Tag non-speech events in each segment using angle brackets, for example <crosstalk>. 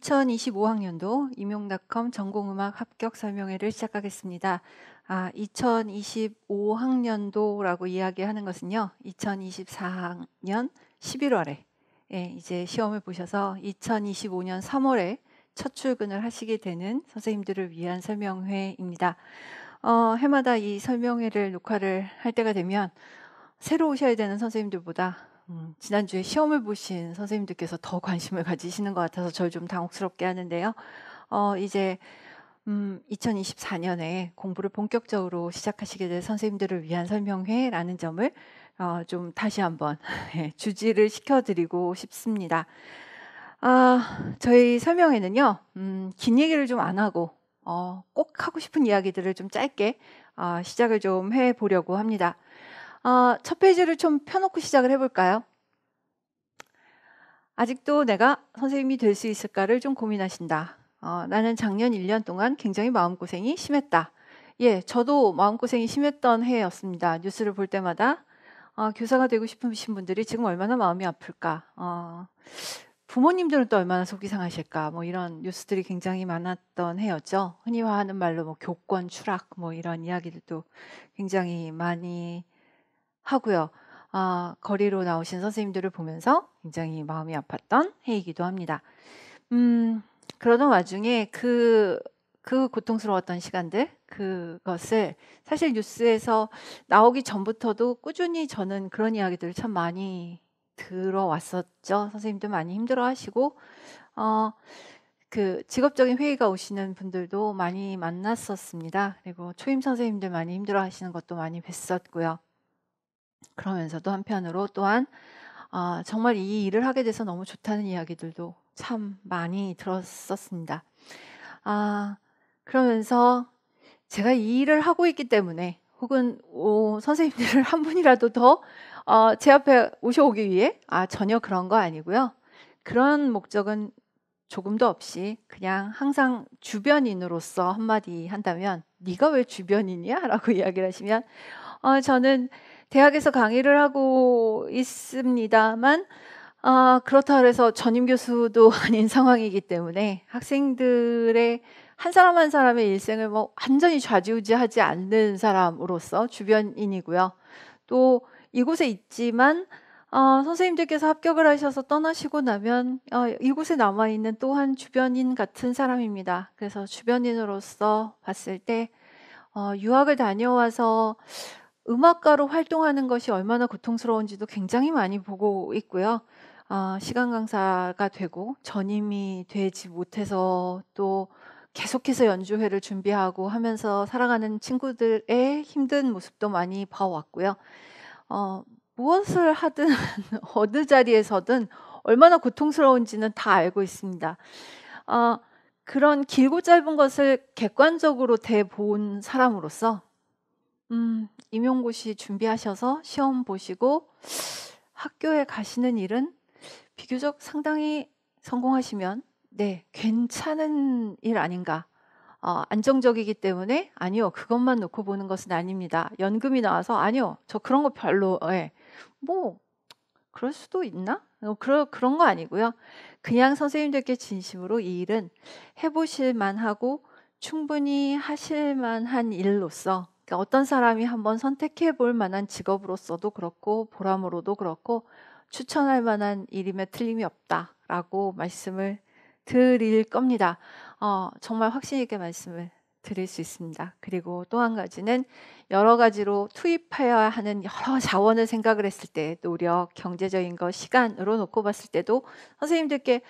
2025학년도 임용닷컴 전공음악 합격 설명회를 시작하겠습니다. 아, 2025학년도라고 이야기하는 것은요, 2024학년 11월에 예, 이제 시험을 보셔서 2025년 3월에 첫 출근을 하시게 되는 선생님들을 위한 설명회입니다. 어, 해마다 이 설명회를 녹화를 할 때가 되면 새로 오셔야 되는 선생님들보다 음. 지난주에 시험을 보신 선생님들께서 더 관심을 가지시는 것 같아서 저를 좀 당혹스럽게 하는데요. 어, 이제 음, 2024년에 공부를 본격적으로 시작하시게 될 선생님들을 위한 설명회라는 점을 어, 좀 다시 한번 <laughs> 예, 주지를 시켜드리고 싶습니다. 아, 저희 설명회는요, 음, 긴 얘기를 좀 안 하고, 어, 꼭 하고 싶은 이야기들을 좀 짧게 어, 시작을 좀 해보려고 합니다. 어, 첫 페이지를 좀 펴놓고 시작을 해볼까요? 아직도 내가 선생님이 될 수 있을까를 좀 고민하신다. 어, 나는 작년 1년 동안 굉장히 마음고생이 심했다. 예, 저도 마음고생이 심했던 해였습니다. 뉴스를 볼 때마다 어, 교사가 되고 싶으신 분들이 지금 얼마나 마음이 아플까. 어, 부모님들은 또 얼마나 속이 상하실까. 뭐 이런 뉴스들이 굉장히 많았던 해였죠. 흔히 화하는 말로 뭐 교권 추락 뭐 이런 이야기들도 굉장히 많이 하고요. 아, 거리로 나오신 선생님들을 보면서 굉장히 마음이 아팠던 해이기도 합니다. 음, 그러던 와중에 그, 그 고통스러웠던 시간들, 그것을 사실 뉴스에서 나오기 전부터도 꾸준히 저는 그런 이야기들을 참 많이 들어왔었죠. 선생님도 많이 힘들어 하시고, 어, 그 직업적인 회의가 오시는 분들도 많이 만났었습니다. 그리고 초임 선생님들 많이 힘들어 하시는 것도 많이 뵀었고요. 그러면서도 한편으로 또한 아, 정말 이 일을 하게 돼서 너무 좋다는 이야기들도 참 많이 들었었습니다. 아, 그러면서 제가 이 일을 하고 있기 때문에 혹은 오, 선생님들을 한 분이라도 더제 어, 앞에 오셔오기 위해 아, 전혀 그런 거 아니고요. 그런 목적은 조금도 없이 그냥 항상 주변인으로서 한마디 한다면 네가 왜 주변인이야? 라고 <laughs> 이야기를 하시면 어, 저는 대학에서 강의를 하고 있습니다만 아, 그렇다 그래서 전임 교수도 <laughs> 아닌 상황이기 때문에 학생들의 한 사람 한 사람의 일생을 뭐 완전히 좌지우지하지 않는 사람으로서 주변인이고요. 또 이곳에 있지만 어, 선생님들께서 합격을 하셔서 떠나시고 나면 어, 이곳에 남아 있는 또한 주변인 같은 사람입니다. 그래서 주변인으로서 봤을 때 어, 유학을 다녀와서 음악가로 활동하는 것이 얼마나 고통스러운지도 굉장히 많이 보고 있고요. 아, 시간 강사가 되고 전임이 되지 못해서 또 계속해서 연주회를 준비하고 하면서 살아가는 친구들의 힘든 모습도 많이 봐왔고요. 어, 무엇을 하든 <laughs> 어느 자리에서든 얼마나 고통스러운지는 다 알고 있습니다. 어, 그런 길고 짧은 것을 객관적으로 대본 사람으로서 음, 임용고시 준비하셔서 시험 보시고 학교에 가시는 일은 비교적 상당히 성공하시면 네, 괜찮은 일 아닌가. 어, 안정적이기 때문에 아니요, 그것만 놓고 보는 것은 아닙니다. 연금이 나와서 아니요, 저 그런 거 별로, 예. 뭐, 그럴 수도 있나? 어, 그러, 그런 거 아니고요. 그냥 선생님들께 진심으로 이 일은 해보실 만하고 충분히 하실 만한 일로서 그러니까 어떤 사람이 한번 선택해 볼 만한 직업으로서도 그렇고 보람으로도 그렇고 추천할 만한 일임에 틀림이 없다라고 말씀을 드릴 겁니다. 어, 정말 확신 있게 말씀을 드릴 수 있습니다. 그리고 또 한 가지는 여러 가지로 투입해야 하는 여러 자원을 생각을 했을 때 노력, 경제적인 거, 시간으로 놓고 봤을 때도 선생님들께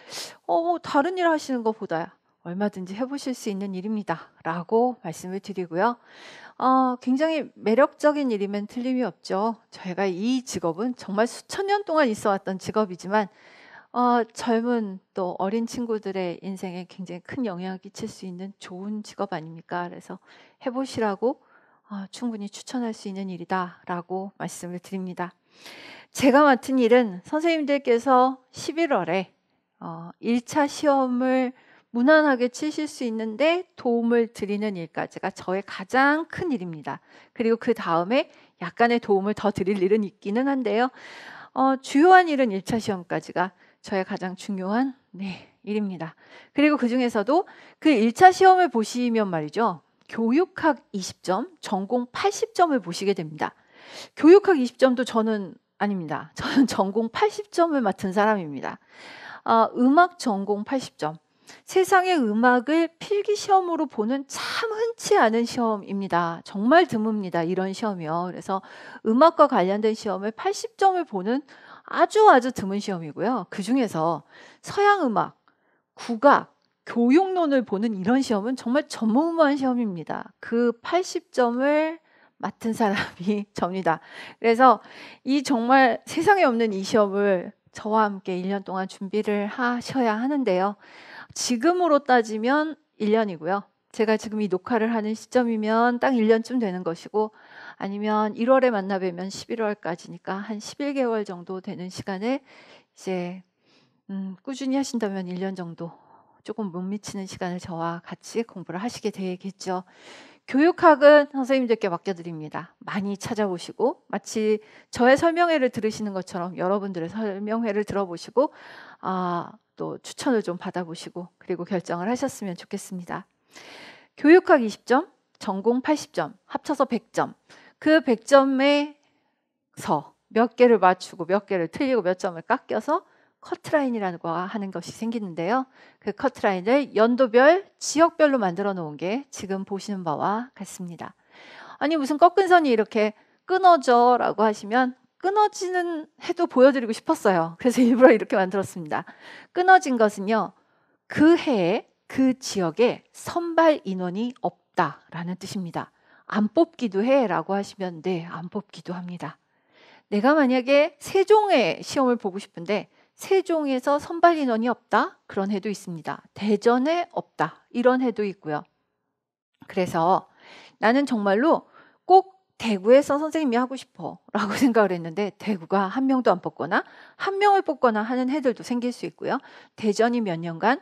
어, 뭐 다른 일 하시는 것보다 얼마든지 해보실 수 있는 일입니다. 라고 말씀을 드리고요. 어, 굉장히 매력적인 일이면 틀림이 없죠. 저희가 이 직업은 정말 수천 년 동안 있어 왔던 직업이지만 어, 젊은 또 어린 친구들의 인생에 굉장히 큰 영향을 끼칠 수 있는 좋은 직업 아닙니까? 그래서 해보시라고 어, 충분히 추천할 수 있는 일이다라고 말씀을 드립니다. 제가 맡은 일은 선생님들께서 11월에 어, 1차 시험을 무난하게 치실 수 있는데 도움을 드리는 일까지가 저의 가장 큰 일입니다. 그리고 그 다음에 약간의 도움을 더 드릴 일은 있기는 한데요. 어, 주요한 일은 1차 시험까지가 저의 가장 중요한 네, 일입니다. 그리고 그 중에서도 그 1차 시험을 보시면 말이죠. 교육학 20점, 전공 80점을 보시게 됩니다. 교육학 20점도 저는 아닙니다. 저는 전공 80점을 맡은 사람입니다. 어, 음악 전공 80점, 세상의 음악을 필기 시험으로 보는 참 흔치 않은 시험입니다. 정말 드뭅니다. 이런 시험이요. 그래서 음악과 관련된 시험을 80점을 보는 아주 아주 드문 시험이고요. 그 중에서 서양 음악, 국악, 교육론을 보는 이런 시험은 정말 전무후무한 시험입니다. 그 80점을 맡은 사람이 <laughs> 접니다. 그래서 이 정말 세상에 없는 이 시험을 저와 함께 1년 동안 준비를 하셔야 하는데요. 지금으로 따지면 1년이고요. 제가 지금 이 녹화를 하는 시점이면 딱 1년쯤 되는 것이고 아니면 1월에 만나 뵈면 11월까지니까 한 11개월 정도 되는 시간에 이제 음, 꾸준히 하신다면 1년 정도 조금 못 미치는 시간을 저와 같이 공부를 하시게 되겠죠. 교육학은 선생님들께 맡겨드립니다. 많이 찾아보시고 마치 저의 설명회를 들으시는 것처럼 여러분들의 설명회를 들어보시고 아 어, 또 추천을 좀 받아보시고 그리고 결정을 하셨으면 좋겠습니다. 교육학 20점, 전공 80점, 합쳐서 100점. 그 100점에서 몇 개를 맞추고 몇 개를 틀리고 몇 점을 깎여서 커트라인이라는 거 하는 것이 생기는데요. 그 커트라인을 연도별, 지역별로 만들어 놓은 게 지금 보시는 바와 같습니다. 아니 무슨 꺾은 선이 이렇게 끊어져라고 하시면 끊어지는 해도 보여드리고 싶었어요. 그래서 일부러 이렇게 만들었습니다. 끊어진 것은요, 그 해에 그 지역에 선발 인원이 없다라는 뜻입니다. 안 뽑기도 해라고 하시면 네, 안 뽑기도 합니다. 내가 만약에 세종의 시험을 보고 싶은데 세종에서 선발 인원이 없다 그런 해도 있습니다. 대전에 없다 이런 해도 있고요. 그래서 나는 정말로 꼭 대구에서 선생님이 하고 싶어 라고 <laughs> 생각을 했는데 대구가 한 명도 안 뽑거나 한 명을 뽑거나 하는 해들도 생길 수 있고요. 대전이 몇 년간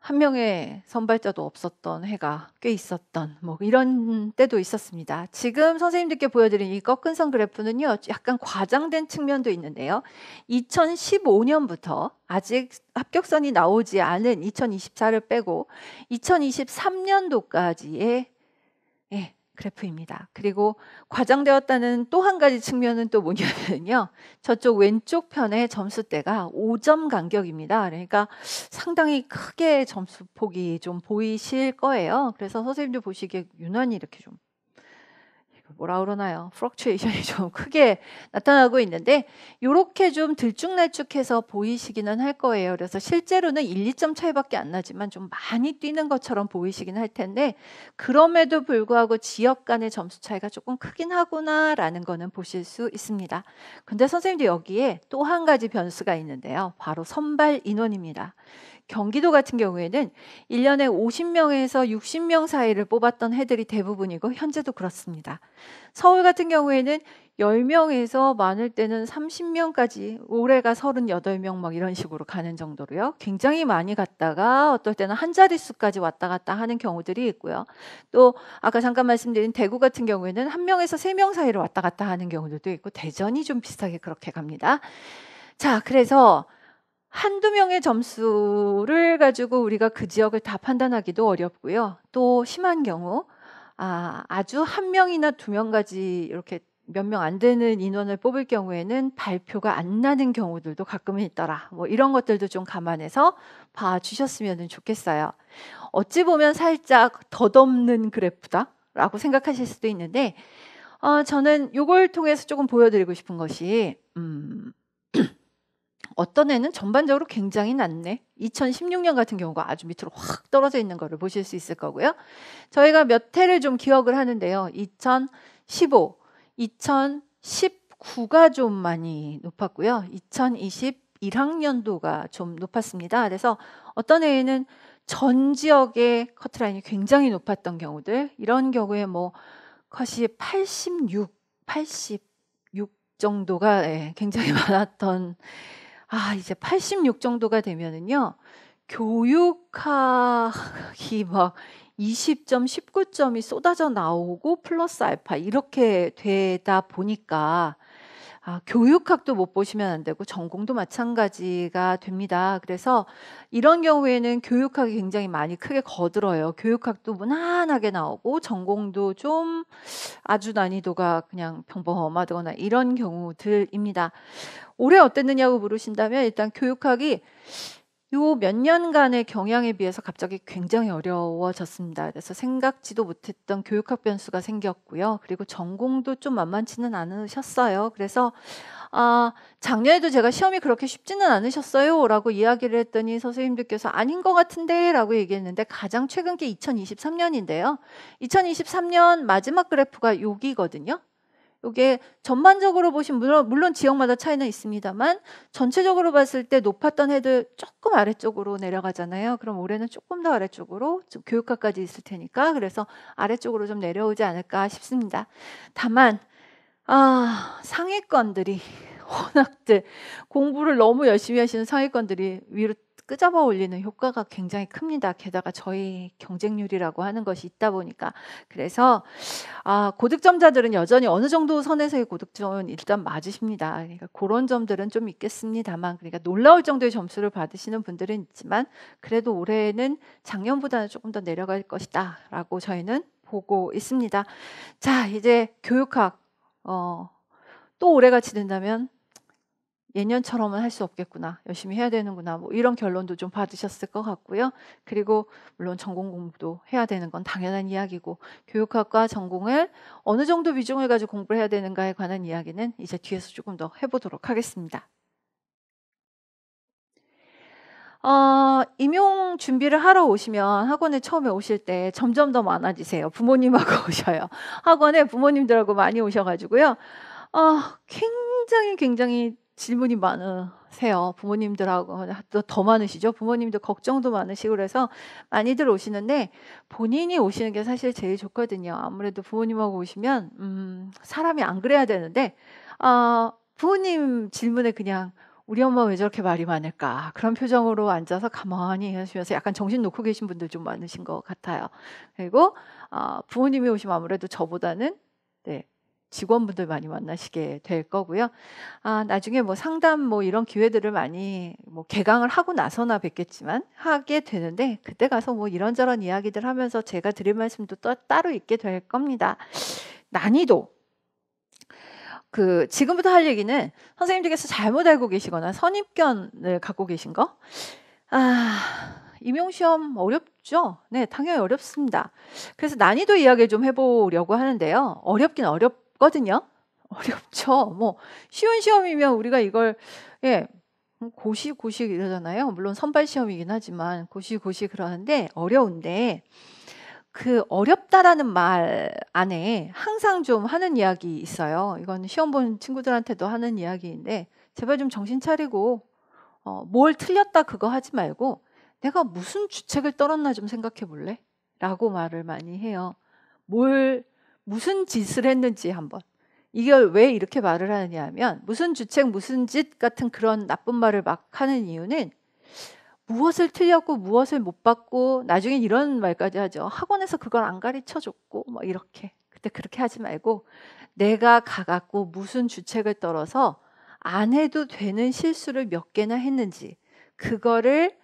한 명의 선발자도 없었던 해가 꽤 있었던 뭐 이런 때도 있었습니다. 지금 선생님들께 보여드린 이 꺾은 선 그래프는요. 약간 과장된 측면도 있는데요. 2015년부터 아직 합격선이 나오지 않은 2024를 빼고 2023년도까지의 예, 그래프입니다. 그리고 과장되었다는 또 한 가지 측면은 또 뭐냐면요. <laughs> 저쪽 왼쪽 편의 점수대가 5점 간격입니다. 그러니까 상당히 크게 점수 폭이 좀 보이실 거예요. 그래서 선생님도 보시기에 유난히 이렇게 좀 뭐라 그러나요? 프럭츄에이션이 좀 <laughs> 크게 나타나고 있는데 이렇게 좀 들쭉날쭉해서 보이시기는 할 거예요. 그래서 실제로는 1, 2점 차이밖에 안 나지만 좀 많이 뛰는 것처럼 보이시긴 할 텐데 그럼에도 불구하고 지역 간의 점수 차이가 조금 크긴 하구나라는 거는 보실 수 있습니다. 근데 선생님도 여기에 또 한 가지 변수가 있는데요. 바로 선발 인원입니다. 경기도 같은 경우에는 1년에 50명에서 60명 사이를 뽑았던 해들이 대부분이고 현재도 그렇습니다. 서울 같은 경우에는 10명에서 많을 때는 30명까지 올해가 38명 막 이런 식으로 가는 정도로요. 굉장히 많이 갔다가 어떨 때는 한 자릿수까지 왔다 갔다 하는 경우들이 있고요. 또 아까 잠깐 말씀드린 대구 같은 경우에는 1명에서 3명 사이로 왔다 갔다 하는 경우들도 있고 대전이 좀 비슷하게 그렇게 갑니다. 자, 그래서 한두 명의 점수를 가지고 우리가 그 지역을 다 판단하기도 어렵고요. 또 심한 경우 아, 아주 한 명이나 두 명까지 이렇게 몇 명 안 되는 인원을 뽑을 경우에는 발표가 안 나는 경우들도 가끔은 있더라. 뭐 이런 것들도 좀 감안해서 봐 주셨으면 좋겠어요. 어찌 보면 살짝 덧없는 그래프다라고 생각하실 수도 있는데 어, 저는 이걸 통해서 조금 보여드리고 싶은 것이 음, 어떤 애는 전반적으로 굉장히 낮네. 2016년 같은 경우가 아주 밑으로 확 떨어져 있는 거를 보실 수 있을 거고요. 저희가 몇 해를 좀 기억을 하는데요. 2015, 2019가 좀 많이 높았고요. 2021학년도가 좀 높았습니다. 그래서 어떤 애는전 지역의 커트라인이 굉장히 높았던 경우들, 이런 경우에 뭐 컷이 86, 86 정도가 예, 굉장히 <laughs> 많았던 아, 이제 86 정도가 되면은요. 교육학이 막 20점, 19점이 쏟아져 나오고 플러스 알파 이렇게 되다 보니까 아, 교육학도 못 보시면 안 되고 전공도 마찬가지가 됩니다. 그래서 이런 경우에는 교육학이 굉장히 많이 크게 거들어요. 교육학도 무난하게 나오고 전공도 좀 아주 난이도가 그냥 평범하거나 이런 경우들입니다. 올해 어땠느냐고 물으신다면 일단 교육학이 요몇 년간의 경향에 비해서 갑자기 굉장히 어려워졌습니다. 그래서 생각지도 못했던 교육학 변수가 생겼고요. 그리고 전공도 좀 만만치는 않으셨어요. 그래서 아, 작년에도 제가 시험이 그렇게 쉽지는 않으셨어요. 라고 이야기를 했더니 선생님들께서 아닌 것 같은데 라고 얘기했는데 가장 최근 게 2023년인데요. 2023년 마지막 그래프가 여기거든요. 이게 전반적으로 보신면 물론, 물론 지역마다 차이는 있습니다만 전체적으로 봤을 때 높았던 해들 조금 아래쪽으로 내려가잖아요. 그럼 올해는 조금 더 아래쪽으로 좀 교육학까지 있을 테니까 그래서 아래쪽으로 좀 내려오지 않을까 싶습니다. 다만 아, 상위권들이 <laughs> 워낙들 공부를 너무 열심히 하시는 상위권들이 위로 끄잡아 올리는 효과가 굉장히 큽니다. 게다가 저희 경쟁률이라고 하는 것이 있다 보니까 그래서 아, 고득점자들은 여전히 어느 정도 선에서의 고득점은 일단 맞으십니다. 그러니까 그런 점들은 좀 있겠습니다만 그러니까 놀라울 정도의 점수를 받으시는 분들은 있지만 그래도 올해는 작년보다는 조금 더 내려갈 것이다라고 저희는 보고 있습니다. 자, 이제 교육학 어, 또 올해같이 된다면 예년처럼은 할 수 없겠구나. 열심히 해야 되는구나. 뭐 이런 결론도 좀 받으셨을 것 같고요. 그리고 물론 전공 공부도 해야 되는 건 당연한 이야기고 교육학과 전공을 어느 정도 비중을 가지고 공부를 해야 되는가에 관한 이야기는 이제 뒤에서 조금 더 해보도록 하겠습니다. 어, 임용 준비를 하러 오시면 학원에 처음에 오실 때 점점 더 많아지세요. 부모님하고 <laughs> 오셔요. 학원에 부모님들하고 많이 오셔가지고요. 어, 굉장히 굉장히 질문이 많으세요. 부모님들하고 더 많으시죠. 부모님들 걱정도 많으시고 그래서 많이들 오시는데 본인이 오시는 게 사실 제일 좋거든요. 아무래도 부모님하고 오시면 음, 사람이 안 그래야 되는데 어, 부모님 질문에 그냥 우리 엄마 왜 저렇게 말이 많을까 그런 표정으로 앉아서 가만히 하시면서 약간 정신 놓고 계신 분들 좀 많으신 것 같아요. 그리고 어, 부모님이 오시면 아무래도 저보다는 직원분들 많이 만나시게 될 거고요. 아, 나중에 뭐 상담 뭐 이런 기회들을 많이 뭐 개강을 하고 나서나 뵙겠지만 하게 되는데 그때 가서 뭐 이런저런 이야기들 하면서 제가 드릴 말씀도 또 따로 있게 될 겁니다. 난이도. 그 지금부터 할 얘기는 선생님들께서 잘못 알고 계시거나 선입견을 갖고 계신 거. 아, 임용시험 어렵죠? 네, 당연히 어렵습니다. 그래서 난이도 이야기를 좀 해보려고 하는데요. 어렵긴 어렵 어렵거든요. <laughs> 어렵죠. 뭐 쉬운 시험이면 우리가 이걸 예 뭐 고시 고시 이러잖아요. 물론 선발 시험이긴 하지만 고시 고시 그러는데 어려운데 그 어렵다라는 말 안에 항상 좀 하는 이야기 있어요. 이건 시험 본 친구들한테도 하는 이야기인데 제발 좀 정신 차리고 어, 뭘 틀렸다 그거 하지 말고 내가 무슨 주책을 떨었나 좀 생각해 볼래? 라고 말을 많이 해요. 뭘 무슨 짓을 했는지 한번 이걸 왜 이렇게 말을 하느냐 하면 무슨 주책 무슨 짓 같은 그런 나쁜 말을 막 하는 이유는 무엇을 틀렸고 무엇을 못 받고 나중에 이런 말까지 하죠. 학원에서 그걸 안 가르쳐 줬고 뭐 이렇게 그때 그렇게 하지 말고 내가 가갖고 무슨 주책을 떨어서 안 해도 되는 실수를 몇 개나 했는지 그거를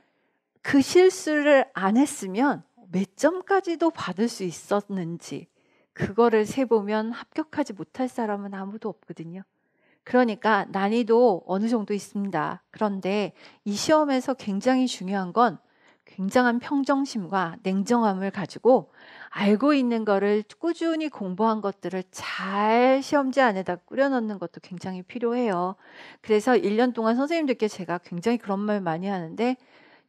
그 실수를 안 했으면 몇 점까지도 받을 수 있었는지 그거를 세보면 합격하지 못할 사람은 아무도 없거든요. 그러니까 난이도 어느 정도 있습니다. 그런데 이 시험에서 굉장히 중요한 건 굉장한 평정심과 냉정함을 가지고 알고 있는 거를 꾸준히 공부한 것들을 잘 시험지 안에다 꾸려넣는 것도 굉장히 필요해요. 그래서 1년 동안 선생님들께 제가 굉장히 그런 말 많이 하는데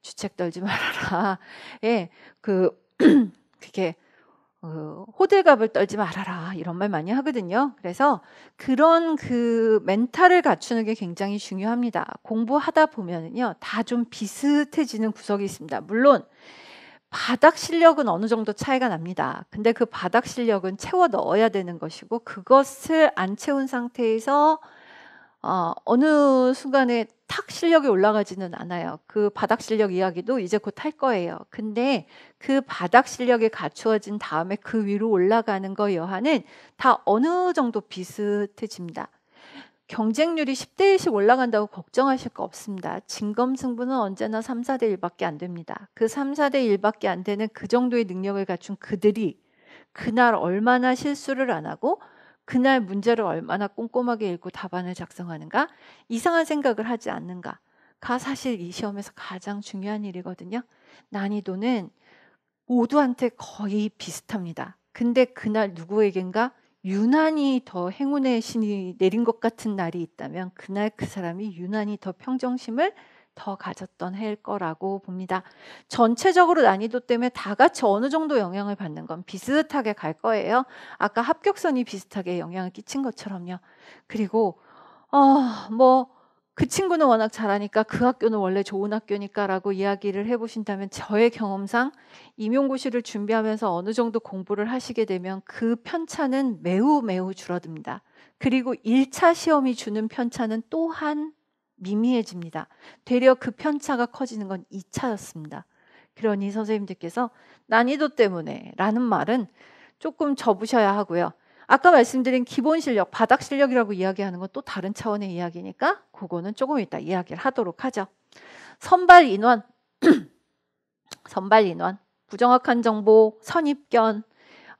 주책 떨지 <laughs> 말아라. 예, 그, <clears throat> 그게 어, 호들갑을 떨지 말아라 이런 말 많이 하거든요. 그래서 그런 그 멘탈을 갖추는 게 굉장히 중요합니다. 공부하다 보면요 은다좀 비슷해지는 구석이 있습니다. 물론 바닥 실력은 어느 정도 차이가 납니다. 근데 그 바닥 실력은 채워 넣어야 되는 것이고 그것을 안 채운 상태에서 어, 어느 순간에 탁 실력이 올라가지는 않아요. 그 바닥 실력 이야기도 이제 곧 할 거예요. 근데 그 바닥 실력이 갖추어진 다음에 그 위로 올라가는 거 여하는 다 어느 정도 비슷해집니다. 경쟁률이 10대 1씩 올라간다고 걱정하실 거 없습니다. 진검승부는 언제나 3, 4대 1밖에 안 됩니다. 그 3, 4대 1밖에 안 되는 그 정도의 능력을 갖춘 그들이 그날 얼마나 실수를 안 하고 그날 문제를 얼마나 꼼꼼하게 읽고 답안을 작성하는가? 이상한 생각을 하지 않는가? 가 사실 이 시험에서 가장 중요한 일이거든요. 난이도는 모두한테 거의 비슷합니다. 근데 그날 누구에겐가 유난히 더 행운의 신이 내린 것 같은 날이 있다면 그날 그 사람이 유난히 더 평정심을 더 가졌던 해일 거라고 봅니다. 전체적으로 난이도 때문에 다 같이 어느 정도 영향을 받는 건 비슷하게 갈 거예요. 아까 합격선이 비슷하게 영향을 끼친 것처럼요. 그리고 어, 아, 뭐 그 친구는 워낙 잘하니까 그 학교는 원래 좋은 학교니까라고 이야기를 해보신다면 저의 경험상 임용고시를 준비하면서 어느 정도 공부를 하시게 되면 그 편차는 매우 매우 줄어듭니다. 그리고 1차 시험이 주는 편차는 또한 미미해집니다. 되려 그 편차가 커지는 건 2차였습니다. 그러니 선생님들께서 난이도 때문에 라는 말은 조금 접으셔야 하고요. 아까 말씀드린 기본 실력, 바닥 실력이라고 이야기하는 건 또 다른 차원의 이야기니까 그거는 조금 이따 이야기를 하도록 하죠. 선발 인원, <clears throat> 선발 인원, 부정확한 정보, 선입견,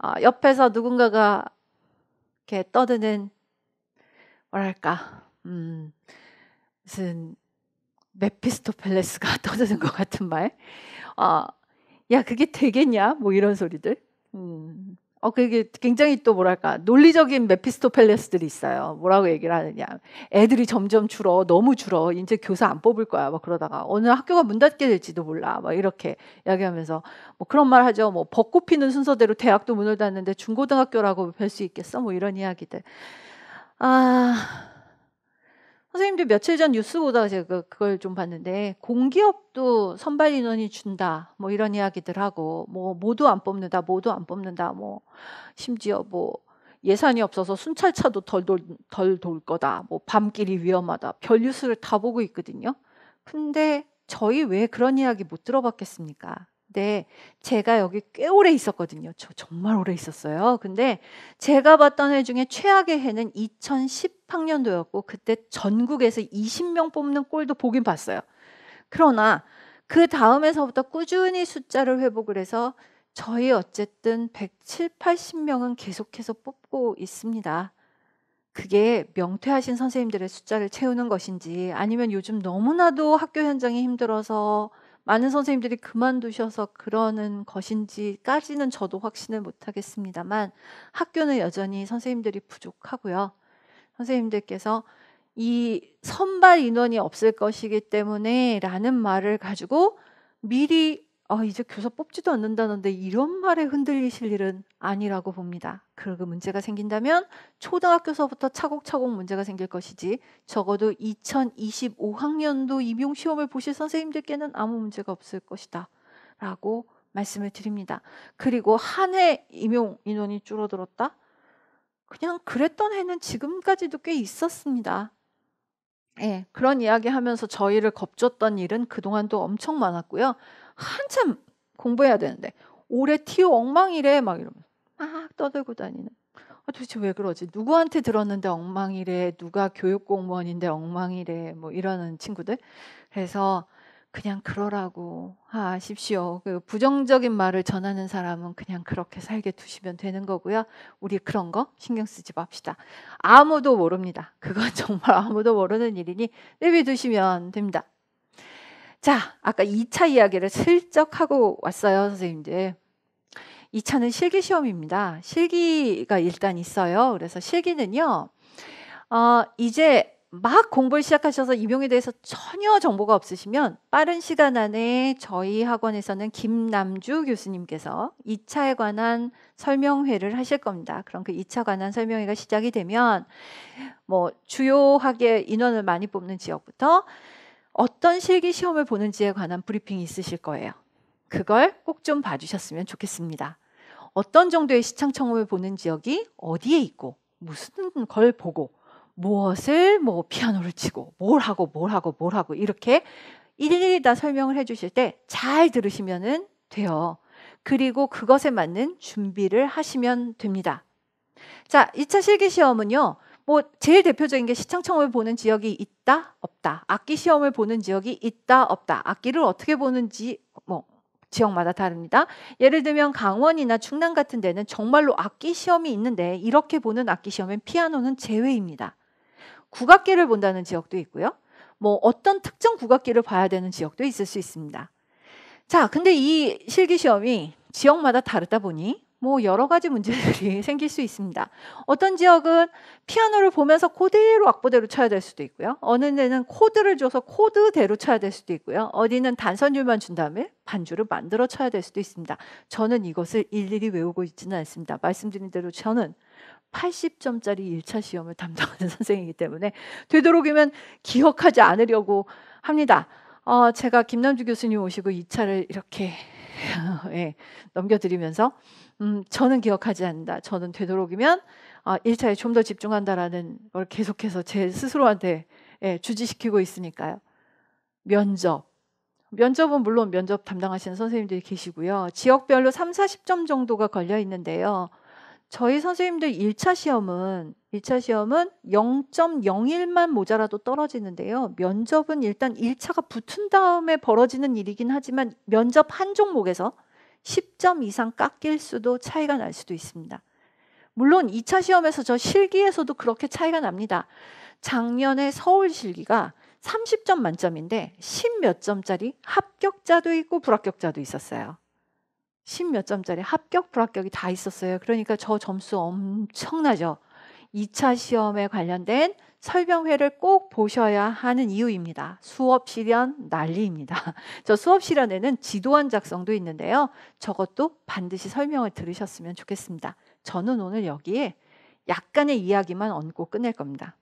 어, 옆에서 누군가가 이렇게 떠드는 뭐랄까, 음, 무슨 메피스토펠레스가 <laughs> 떠드는 것 같은 말. 아, 야 그게 되겠냐? 뭐 이런 소리들. 음. 어 그게 굉장히 또 뭐랄까 논리적인 메피스토펠레스들이 있어요. 뭐라고 얘기를 하느냐? 애들이 점점 줄어, 너무 줄어. 이제 교사 안 뽑을 거야. 막 그러다가 어느 학교가 문 닫게 될지도 몰라. 막 이렇게 이야기하면서 뭐 그런 말 하죠. 뭐 벚꽃 피는 순서대로 대학도 문을 닫는데 중고등학교라고 별수 있겠어? 뭐 이런 이야기들. 아. 선생님도 며칠 전 뉴스 보다가 제가 그, 그걸 좀 봤는데 공기업도 선발 인원이 준다 뭐 이런 이야기들 하고 뭐 모두 안 뽑는다 모두 안 뽑는다 뭐 심지어 뭐 예산이 없어서 순찰차도 덜 돌 덜 돌 거다 뭐 밤길이 위험하다 별 뉴스를 다 보고 있거든요. 근데 저희 왜 그런 이야기 못 들어봤겠습니까? 네, 제가 여기 꽤 오래 있었거든요. 저 정말 오래 있었어요. 근데 제가 봤던 해 중에 최악의 해는 2010학년도였고 그때 전국에서 20명 뽑는 꼴도 보긴 봤어요. 그러나 그 다음에서부터 꾸준히 숫자를 회복을 해서 저희 어쨌든 107, 80명은 계속해서 뽑고 있습니다. 그게 명퇴하신 선생님들의 숫자를 채우는 것인지 아니면 요즘 너무나도 학교 현장이 힘들어서 많은 선생님들이 그만두셔서 그러는 것인지까지는 저도 확신을 못하겠습니다만 학교는 여전히 선생님들이 부족하고요. 선생님들께서 이 선발 인원이 없을 것이기 때문에 라는 말을 가지고 미리 어, 이제 교사 뽑지도 않는다는데 이런 말에 흔들리실 일은 아니라고 봅니다. 그러고 문제가 생긴다면 초등학교서부터 차곡차곡 문제가 생길 것이지 적어도 2025학년도 임용 시험을 보실 선생님들께는 아무 문제가 없을 것이다. 라고 말씀을 드립니다. 그리고 한 해 임용 인원이 줄어들었다? 그냥 그랬던 해는 지금까지도 꽤 있었습니다. 예, 그런 이야기 하면서 저희를 겁줬던 일은 그동안도 엄청 많았고요. 한참 공부해야 되는데 올해 티오 엉망이래 막 이러면서 막 떠들고 다니는 아, 도대체 왜 그러지? 누구한테 들었는데 엉망이래, 누가 교육공무원인데 엉망이래, 뭐 이러는 친구들. 그래서 그냥 그러라고 하십시오. 그 부정적인 말을 전하는 사람은 그냥 그렇게 살게 두시면 되는 거고요. 우리 그런 거 신경 쓰지 맙시다. 아무도 모릅니다. 그건 <laughs> 정말 아무도 모르는 일이니 내비두시면 됩니다. 자, 아까 2차 이야기를 슬쩍 하고 왔어요, 선생님들. 2차는 실기 시험입니다. 실기가 일단 있어요. 그래서 실기는요, 어, 이제 막 공부를 시작하셔서 임용에 대해서 전혀 정보가 없으시면 빠른 시간 안에 저희 학원에서는 김남주 교수님께서 2차에 관한 설명회를 하실 겁니다. 그럼 그 2차 관한 설명회가 시작이 되면 뭐 주요하게 인원을 많이 뽑는 지역부터 어떤 실기 시험을 보는지에 관한 브리핑이 있으실 거예요. 그걸 꼭 좀 봐주셨으면 좋겠습니다. 어떤 정도의 시창 청음을 보는 지역이 어디에 있고 무슨 걸 보고 무엇을 뭐 피아노를 치고 뭘 하고 뭘 하고 뭘 하고 이렇게 일일이 다 설명을 해 주실 때 잘 들으시면은 돼요. 그리고 그것에 맞는 준비를 하시면 됩니다. 자, 2차 실기 시험은요. 뭐 제일 대표적인 게시청 청을 보는 지역이 있다 없다. 악기 시험을 보는 지역이 있다 없다. 악기를 어떻게 보는지 뭐 지역마다 다릅니다. 예를 들면 강원이나 충남 같은 데는 정말로 악기 시험이 있는데 이렇게 보는 악기 시험엔 피아노는 제외입니다. 국악계를 본다는 지역도 있고요. 뭐 어떤 특정 국악계를 봐야 되는 지역도 있을 수 있습니다. 자, 근데 이 실기 시험이 지역마다 다르다 보니 뭐 여러 가지 문제들이 <laughs> 생길 수 있습니다. 어떤 지역은 피아노를 보면서 그대로 악보대로 쳐야 될 수도 있고요. 어느 데는 코드를 줘서 코드대로 쳐야 될 수도 있고요. 어디는 단선율만 준 다음에 반주를 만들어 쳐야 될 수도 있습니다. 저는 이것을 일일이 외우고 있지는 않습니다. 말씀드린 대로 저는 80점짜리 1차 시험을 담당하는 <laughs> 선생이기 때문에 되도록이면 기억하지 않으려고 합니다. 어, 제가 김남주 교수님 오시고 2차를 이렇게 <laughs> 예, 넘겨드리면서 음, 저는 기억하지 않는다. 저는 되도록이면 아, 어, 1차에 좀 더 집중한다라는 걸 계속해서 제 스스로한테 예, 주지시키고 있으니까요. 면접. 면접은 물론 면접 담당하시는 선생님들이 계시고요. 지역별로 3, 40점 정도가 걸려 있는데요. 저희 선생님들 1차 시험은 1차 시험은 0.01만 모자라도 떨어지는데요. 면접은 일단 1차가 붙은 다음에 벌어지는 일이긴 하지만 면접 한 종목에서 10점 이상 깎일 수도 차이가 날 수도 있습니다. 물론 2차 시험에서 저 실기에서도 그렇게 차이가 납니다. 작년에 서울 실기가 30점 만점인데 10몇 점짜리 합격자도 있고 불합격자도 있었어요. 십몇 점짜리 합격 불합격이 다 있었어요. 그러니까 저 점수 엄청나죠. 2차 시험에 관련된 설명회를 꼭 보셔야 하는 이유입니다. 수업 실현 난리입니다. <laughs> 저 수업 실현에는 지도안 작성도 있는데요. 저것도 반드시 설명을 들으셨으면 좋겠습니다. 저는 오늘 여기에 약간의 이야기만 얹고 끝낼 겁니다.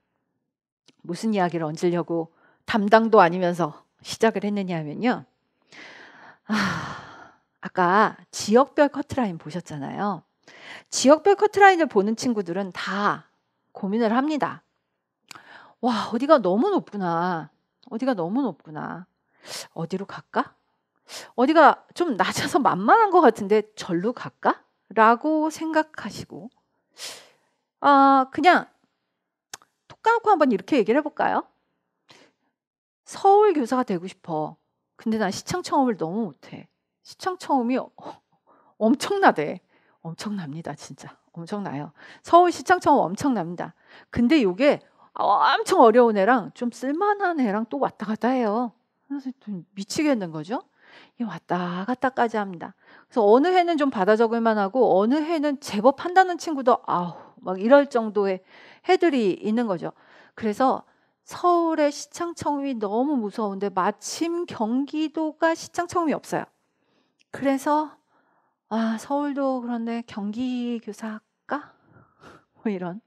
무슨 이야기를 얹으려고 담당도 아니면서 시작을 했느냐 하면요. 아, 아까 지역별 커트라인 보셨잖아요. 지역별 커트라인을 보는 친구들은 다 고민을 합니다. 와, 어디가 너무 높구나. 어디가 너무 높구나. 어디로 갈까? 어디가 좀 낮아서 만만한 것 같은데 절로 갈까? 라고 생각하시고, 아, 그냥 톡 까놓고 한번 이렇게 얘기를 해볼까요? 서울 교사가 되고 싶어. 근데 난시청 청업을 너무 못해. 시청 처음이 어, 엄청나대. 엄청납니다, 진짜. 엄청나요. 서울 시청 처음 엄청납니다. 근데 이게 엄청 어려운 애랑 좀 쓸만한 애랑 또 왔다 갔다 해요. 그래서 좀 미치겠는 거죠. 왔다 갔다까지 합니다. 그래서 어느 해는 좀 받아 적을 만하고 어느 해는 제법 한다는 친구도 아우 막 이럴 정도의 해들이 있는 거죠. 그래서 서울의 시청청음이 너무 무서운데 마침 경기도가 시청청음이 없어요. 그래서 아, 서울도 그런데 경기 교사학과 <laughs> 뭐 이런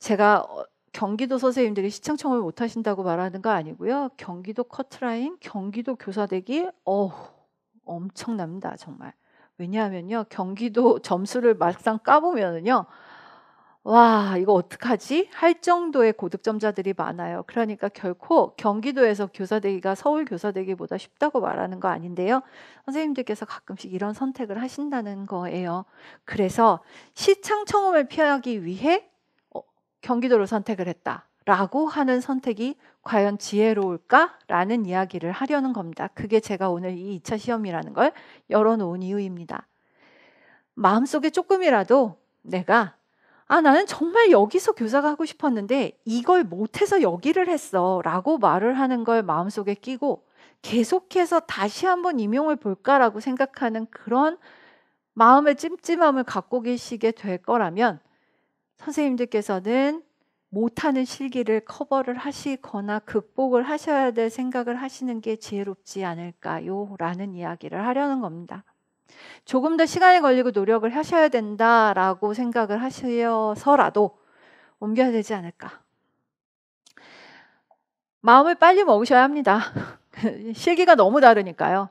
제가 어, 경기도 선생님들이 시청청을 못 하신다고 말하는 거 아니고요. 경기도 커트라인, 경기도 교사되기 어 엄청납니다, 정말. 왜냐하면요. 경기도 점수를 막상 까보면은요. 와, 이거 어떡하지? 할 정도의 고득점자들이 많아요. 그러니까 결코 경기도에서 교사되기가 서울 교사되기보다 쉽다고 말하는 거 아닌데요. 선생님들께서 가끔씩 이런 선택을 하신다는 거예요. 그래서 시창청음을 피하기 위해 어, 경기도를 선택을 했다. 라고 하는 선택이 과연 지혜로울까라는 이야기를 하려는 겁니다. 그게 제가 오늘 이 2차 시험이라는 걸 열어놓은 이유입니다. 마음속에 조금이라도 내가 아, 나는 정말 여기서 교사가 하고 싶었는데 이걸 못해서 여기를 했어. 라고 말을 하는 걸 마음속에 끼고 계속해서 다시 한번 임용을 볼까라고 생각하는 그런 마음의 찜찜함을 갖고 계시게 될 거라면 선생님들께서는 못하는 실기를 커버를 하시거나 극복을 하셔야 될 생각을 하시는 게 지혜롭지 않을까요? 라는 이야기를 하려는 겁니다. 조금 더 시간이 걸리고 노력을 하셔야 된다라고 생각을 하셔서라도 옮겨야 되지 않을까. 마음을 빨리 먹으셔야 합니다. <laughs> 실기가 너무 다르니까요.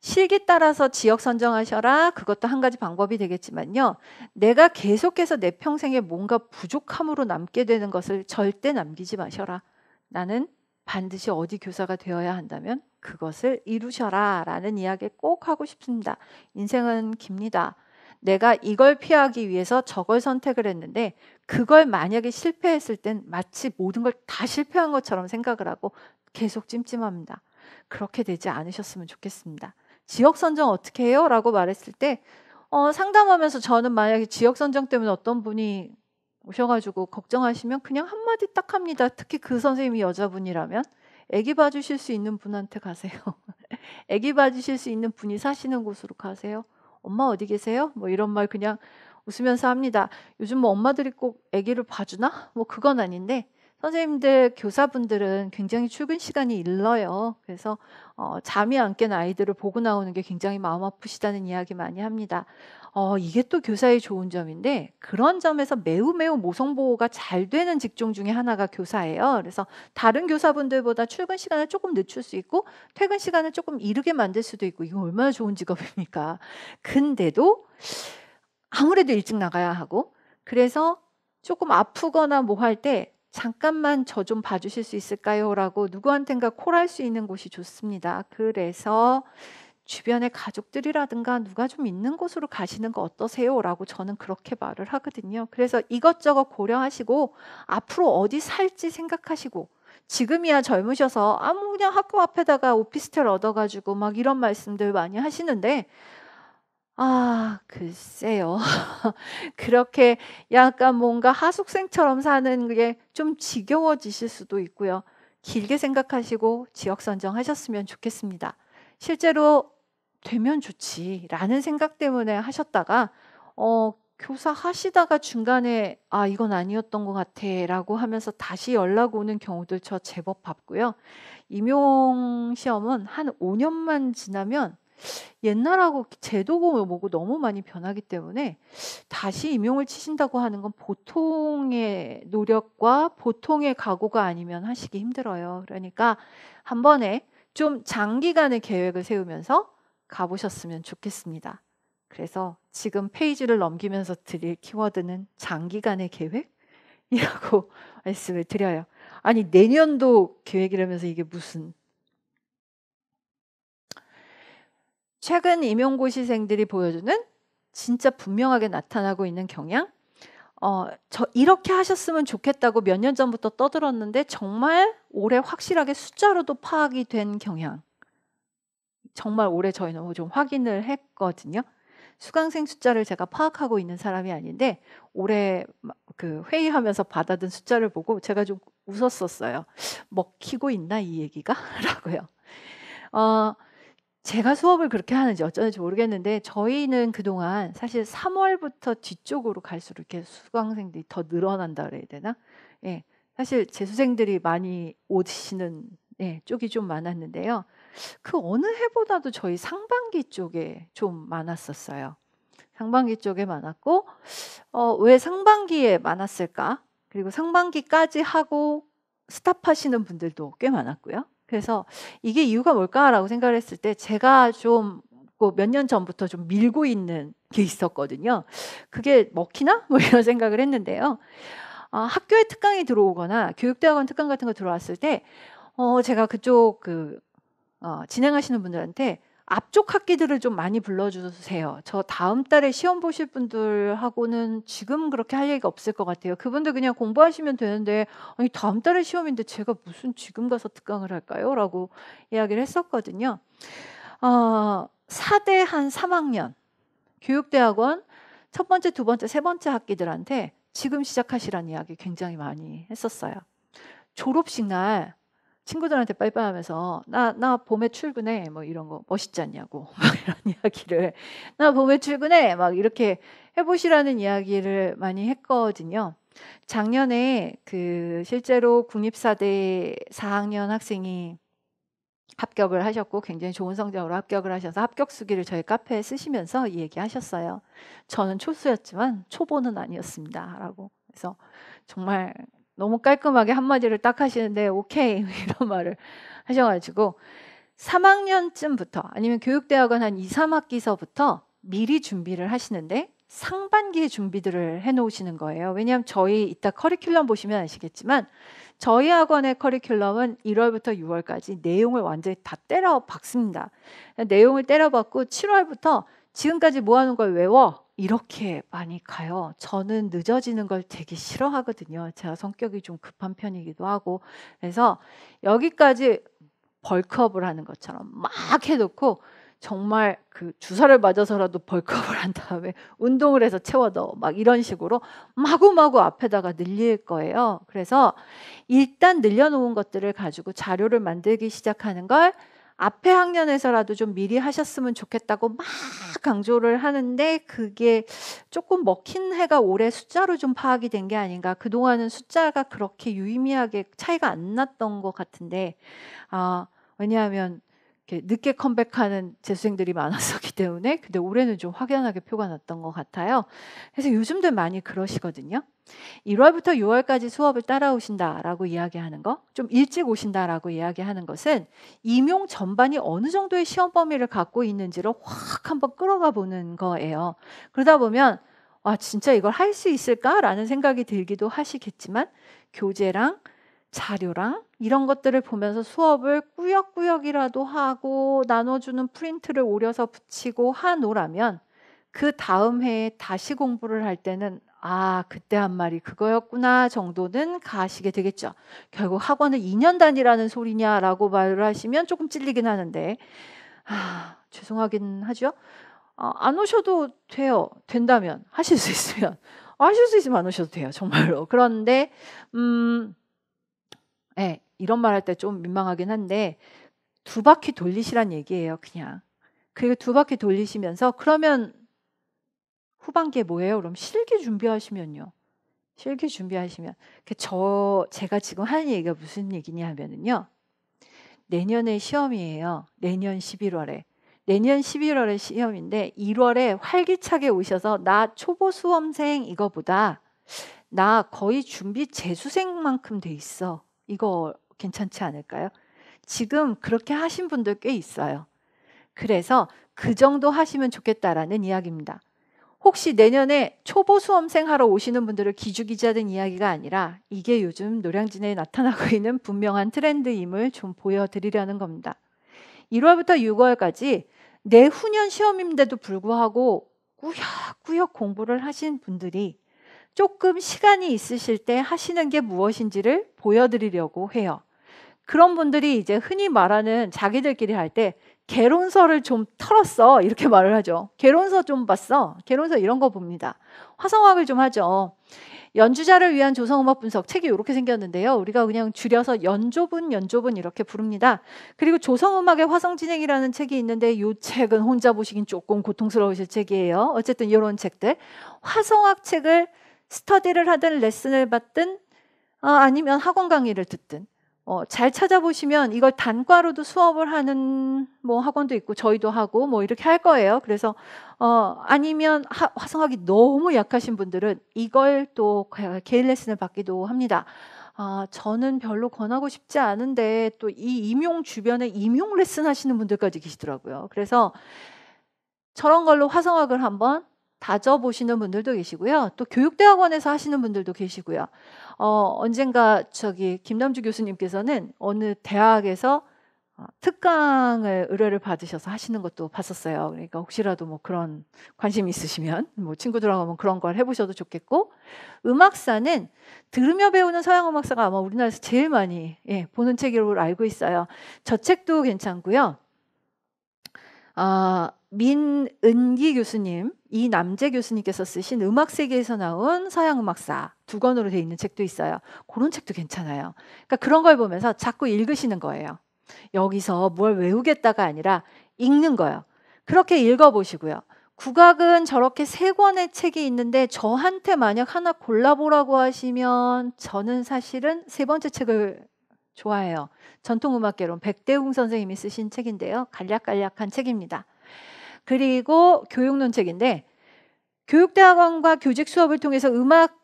실기 따라서 지역 선정하셔라. 그것도 한 가지 방법이 되겠지만요. 내가 계속해서 내 평생에 뭔가 부족함으로 남게 되는 것을 절대 남기지 마셔라. 나는 반드시 어디 교사가 되어야 한다면 그것을 이루셔라 라는 이야기 꼭 하고 싶습니다. 인생은 깁니다. 내가 이걸 피하기 위해서 저걸 선택을 했는데 그걸 만약에 실패했을 땐 마치 모든 걸 다 실패한 것처럼 생각을 하고 계속 찜찜합니다. 그렇게 되지 않으셨으면 좋겠습니다. 지역 선정 어떻게 해요? 라고 말했을 때 어, 상담하면서 저는 만약에 지역 선정 때문에 어떤 분이 오셔가지고 걱정하시면 그냥 한마디 딱 합니다. 특히 그 선생님이 여자분이라면 애기 봐주실 수 있는 분한테 가세요. <laughs> 애기 봐주실 수 있는 분이 사시는 곳으로 가세요. 엄마 어디 계세요? 뭐 이런 말 그냥 웃으면서 합니다. 요즘 뭐 엄마들이 꼭애기를 봐주나? 뭐 그건 아닌데 선생님들, 교사분들은 굉장히 출근 시간이 일러요. 그래서 어, 잠이 안 깬 아이들을 보고 나오는 게 굉장히 마음 아프시다는 이야기 많이 합니다. 어, 이게 또 교사의 좋은 점인데 그런 점에서 매우 매우 모성 보호가 잘 되는 직종 중에 하나가 교사예요. 그래서 다른 교사분들보다 출근 시간을 조금 늦출 수 있고 퇴근 시간을 조금 이르게 만들 수도 있고 이거 얼마나 좋은 직업입니까? 근데도 아무래도 일찍 나가야 하고 그래서 조금 아프거나 뭐할때 잠깐만 저 좀 봐주실 수 있을까요? 라고 누구한텐가 콜할 수 있는 곳이 좋습니다. 그래서 주변에 가족들이라든가 누가 좀 있는 곳으로 가시는 거 어떠세요? 라고 저는 그렇게 말을 하거든요. 그래서 이것저것 고려하시고 앞으로 어디 살지 생각하시고 지금이야 젊으셔서 아무 그냥 학교 앞에다가 오피스텔 얻어가지고 막 이런 말씀들 많이 하시는데 아, 글쎄요. <laughs> 그렇게 약간 뭔가 하숙생처럼 사는 게 좀 지겨워지실 수도 있고요. 길게 생각하시고 지역 선정하셨으면 좋겠습니다. 실제로 되면 좋지라는 생각 때문에 하셨다가 어, 교사 하시다가 중간에 아, 이건 아니었던 것 같아라고 하면서 다시 연락 오는 경우들 저 제법 봤고요. 임용 시험은 한 5년만 지나면 옛날하고 제도고 뭐고 너무 많이 변하기 때문에 다시 임용을 치신다고 하는 건 보통의 노력과 보통의 각오가 아니면 하시기 힘들어요. 그러니까 한 번에 좀 장기간의 계획을 세우면서 가보셨으면 좋겠습니다. 그래서 지금 페이지를 넘기면서 드릴 키워드는 장기간의 계획이라고 <laughs> 말씀을 드려요. 아니, 내년도 계획이라면서 이게 무슨 최근 임용고시생들이 보여주는 진짜 분명하게 나타나고 있는 경향 어, 저 이렇게 하셨으면 좋겠다고 몇 년 전부터 떠들었는데 정말 올해 확실하게 숫자로도 파악이 된 경향. 정말 올해 저희는 좀 확인을 했거든요. 수강생 숫자를 제가 파악하고 있는 사람이 아닌데 올해 그 회의하면서 받아든 숫자를 보고 제가 좀 웃었었어요. 먹히고 있나 이 얘기가? <laughs> 라고요. 어, 제가 수업을 그렇게 하는지 어쩐지 모르겠는데 저희는 그동안 사실 3월부터 뒤쪽으로 갈수록 이렇게 수강생들이 더 늘어난다 그래야 되나? 예. 사실 재수생들이 많이 오시는 예, 쪽이 좀 많았는데요. 그 어느 해보다도 저희 상반기 쪽에 좀 많았었어요. 상반기 쪽에 많았고 어, 왜 상반기에 많았을까? 그리고 상반기까지 하고 스탑하시는 분들도 꽤 많았고요. 그래서 이게 이유가 뭘까라고 생각을 했을 때 제가 좀 그 몇년 전부터 좀 밀고 있는 게 있었거든요. 그게 먹히나? <laughs> 뭐 이런 생각을 했는데요. 아, 학교에 특강이 들어오거나 교육대학원 특강 같은 거 들어왔을 때, 어, 제가 그쪽 그, 어, 진행하시는 분들한테 앞쪽 학기들을 좀 많이 불러주세요. 저 다음 달에 시험 보실 분들하고는 지금 그렇게 할 얘기가 없을 것 같아요. 그분들 그냥 공부하시면 되는데, 아니, 다음 달에 시험인데 제가 무슨 지금 가서 특강을 할까요? 라고 이야기를 했었거든요. 어, 4대 한 3학년, 교육대학원 첫 번째, 두 번째, 세 번째 학기들한테 지금 시작하시라는 이야기 굉장히 많이 했었어요. 졸업식 날 친구들한테 빠이빠이하면서 나 나 봄에 출근해 뭐 이런 거 멋있지 않냐고 <laughs> 막 이런 이야기를 나 봄에 출근해 막 이렇게 해보시라는 이야기를 많이 했거든요. 작년에 그 실제로 국립사대 4학년 학생이 합격을 하셨고 굉장히 좋은 성적으로 합격을 하셔서 합격 수기를 저희 카페에 쓰시면서 이 얘기 하셨어요. 저는 초수였지만 초보는 아니었습니다. 라고. 그래서 정말 너무 깔끔하게 한마디를 딱 하시는데 오케이 <laughs> 이런 말을 하셔가지고 3학년쯤부터 아니면 교육대학원 한 2, 3학기서부터 미리 준비를 하시는데 상반기에 준비들을 해놓으시는 거예요. 왜냐하면 저희 이따 커리큘럼 보시면 아시겠지만 저희 학원의 커리큘럼은 1월부터 6월까지 내용을 완전히 다 때려 박습니다. 내용을 때려 박고 7월부터 지금까지 뭐 하는 걸 외워? 이렇게 많이 가요. 저는 늦어지는 걸 되게 싫어하거든요. 제가 성격이 좀 급한 편이기도 하고. 그래서 여기까지 벌크업을 하는 것처럼 막 해놓고 정말 그 주사를 맞아서라도 벌크업을 한 다음에 운동을 해서 채워 넣어. 막 이런 식으로 마구마구 앞에다가 늘릴 거예요. 그래서 일단 늘려놓은 것들을 가지고 자료를 만들기 시작하는 걸 앞에 학년에서라도 좀 미리 하셨으면 좋겠다고 막 강조를 하는데 그게 조금 먹힌 해가 올해 숫자로 좀 파악이 된 게 아닌가. 그동안은 숫자가 그렇게 유의미하게 차이가 안 났던 것 같은데, 아, 왜냐하면 늦게 컴백하는 재수생들이 많았었기 때문에 근데 올해는 좀 확연하게 표가 났던 것 같아요. 그래서 요즘도 많이 그러시거든요. 1월부터 6월까지 수업을 따라오신다라고 이야기하는 거, 좀 일찍 오신다라고 이야기하는 것은 임용 전반이 어느 정도의 시험 범위를 갖고 있는지를 확 한번 끌어가 보는 거예요. 그러다 보면 아 진짜 이걸 할 수 있을까라는 생각이 들기도 하시겠지만 교재랑 자료랑 이런 것들을 보면서 수업을 꾸역꾸역이라도 하고 나눠주는 프린트를 오려서 붙이고 하노라면 그 다음 해에 다시 공부를 할 때는 아, 그때 한 말이 그거였구나 정도는 가시게 되겠죠. 결국 학원을 2년 단위라는 소리냐라고 말을 하시면 조금 찔리긴 하는데, 아, 죄송하긴 하죠. 아, 안 오셔도 돼요. 된다면. 하실 수 있으면. 아, 하실 수 있으면 안 오셔도 돼요. 정말로. 그런데, 음, 네, 이런 말 할 때 좀 민망하긴 한데 두 바퀴 돌리시란 얘기예요, 그냥. 그리고 두 바퀴 돌리시면서 그러면 후반기에 뭐예요? 그럼 실기 준비하시면요. 실기 준비하시면 그 저 제가 지금 하는 얘기가 무슨 얘기냐 하면은요. 내년에 시험이에요. 내년 11월에. 내년 11월에 시험인데 1월에 활기차게 오셔서 나 초보 수험생 이거보다 나 거의 준비 재수생만큼 돼 있어. 이거 괜찮지 않을까요? 지금 그렇게 하신 분들 꽤 있어요. 그래서 그 정도 하시면 좋겠다라는 이야기입니다. 혹시 내년에 초보 수험생 하러 오시는 분들을 기죽이자는 이야기가 아니라 이게 요즘 노량진에 나타나고 <laughs> 있는 분명한 트렌드임을 좀 보여드리려는 겁니다. 1월부터 6월까지 내후년 시험인데도 불구하고 꾸역꾸역 공부를 하신 분들이 조금 시간이 있으실 때 하시는 게 무엇인지를 보여드리려고 해요. 그런 분들이 이제 흔히 말하는 자기들끼리 할 때 개론서를 좀 털었어 이렇게 말을 하죠. 개론서 좀 봤어. 개론서 이런 거 봅니다. 화성학을 좀 하죠. 연주자를 위한 조성음악 분석 책이 이렇게 생겼는데요. 우리가 그냥 줄여서 연조분 연조분 이렇게 부릅니다. 그리고 조성음악의 화성 진행이라는 책이 있는데 이 책은 혼자 보시긴 조금 고통스러우실 책이에요. 어쨌든 이런 책들 화성학 책을 스터디를 하든 레슨을 받든 어, 아니면 학원 강의를 듣든 어, 잘 찾아보시면 이걸 단과로도 수업을 하는 뭐 학원도 있고 저희도 하고 뭐 이렇게 할 거예요. 그래서 어, 아니면 하, 화성학이 너무 약하신 분들은 이걸 또 개인 레슨을 받기도 합니다. 아, 저는 별로 권하고 싶지 않은데 또 이 임용 주변에 임용 레슨 하시는 분들까지 계시더라고요. 그래서 저런 걸로 화성학을 한번 다져보시는 분들도 계시고요. 또 교육대학원에서 하시는 분들도 계시고요. 어, 언젠가 저기 김남주 교수님께서는 어느 대학에서 어, 특강을 의뢰를 받으셔서 하시는 것도 봤었어요. 그러니까 혹시라도 뭐 그런 관심 있으시면 뭐 친구들하고 뭐 그런 걸 해보셔도 좋겠고 음악사는 들으며 배우는 서양 음악사가 아마 우리나라에서 제일 많이 예, 보는 책으로 알고 있어요. 저 책도 괜찮고요. 아 민은기 교수님, 이 남재 교수님께서 쓰신 음악 세계에서 나온 서양 음악사 두 권으로 되어 있는 책도 있어요. 그런 책도 괜찮아요. 그러니까 그런 걸 보면서 자꾸 읽으시는 거예요. 여기서 뭘 외우겠다가 아니라 읽는 거예요. 그렇게 읽어 보시고요. 국악은 저렇게 세 권의 책이 있는데 저한테 만약 하나 골라보라고 하시면 저는 사실은 세 번째 책을 좋아해요. 전통음악개론 백대웅 선생님이 쓰신 책인데요. 간략간략한 책입니다. 그리고 교육논책인데 교육대학원과 교직 수업을 통해서 음악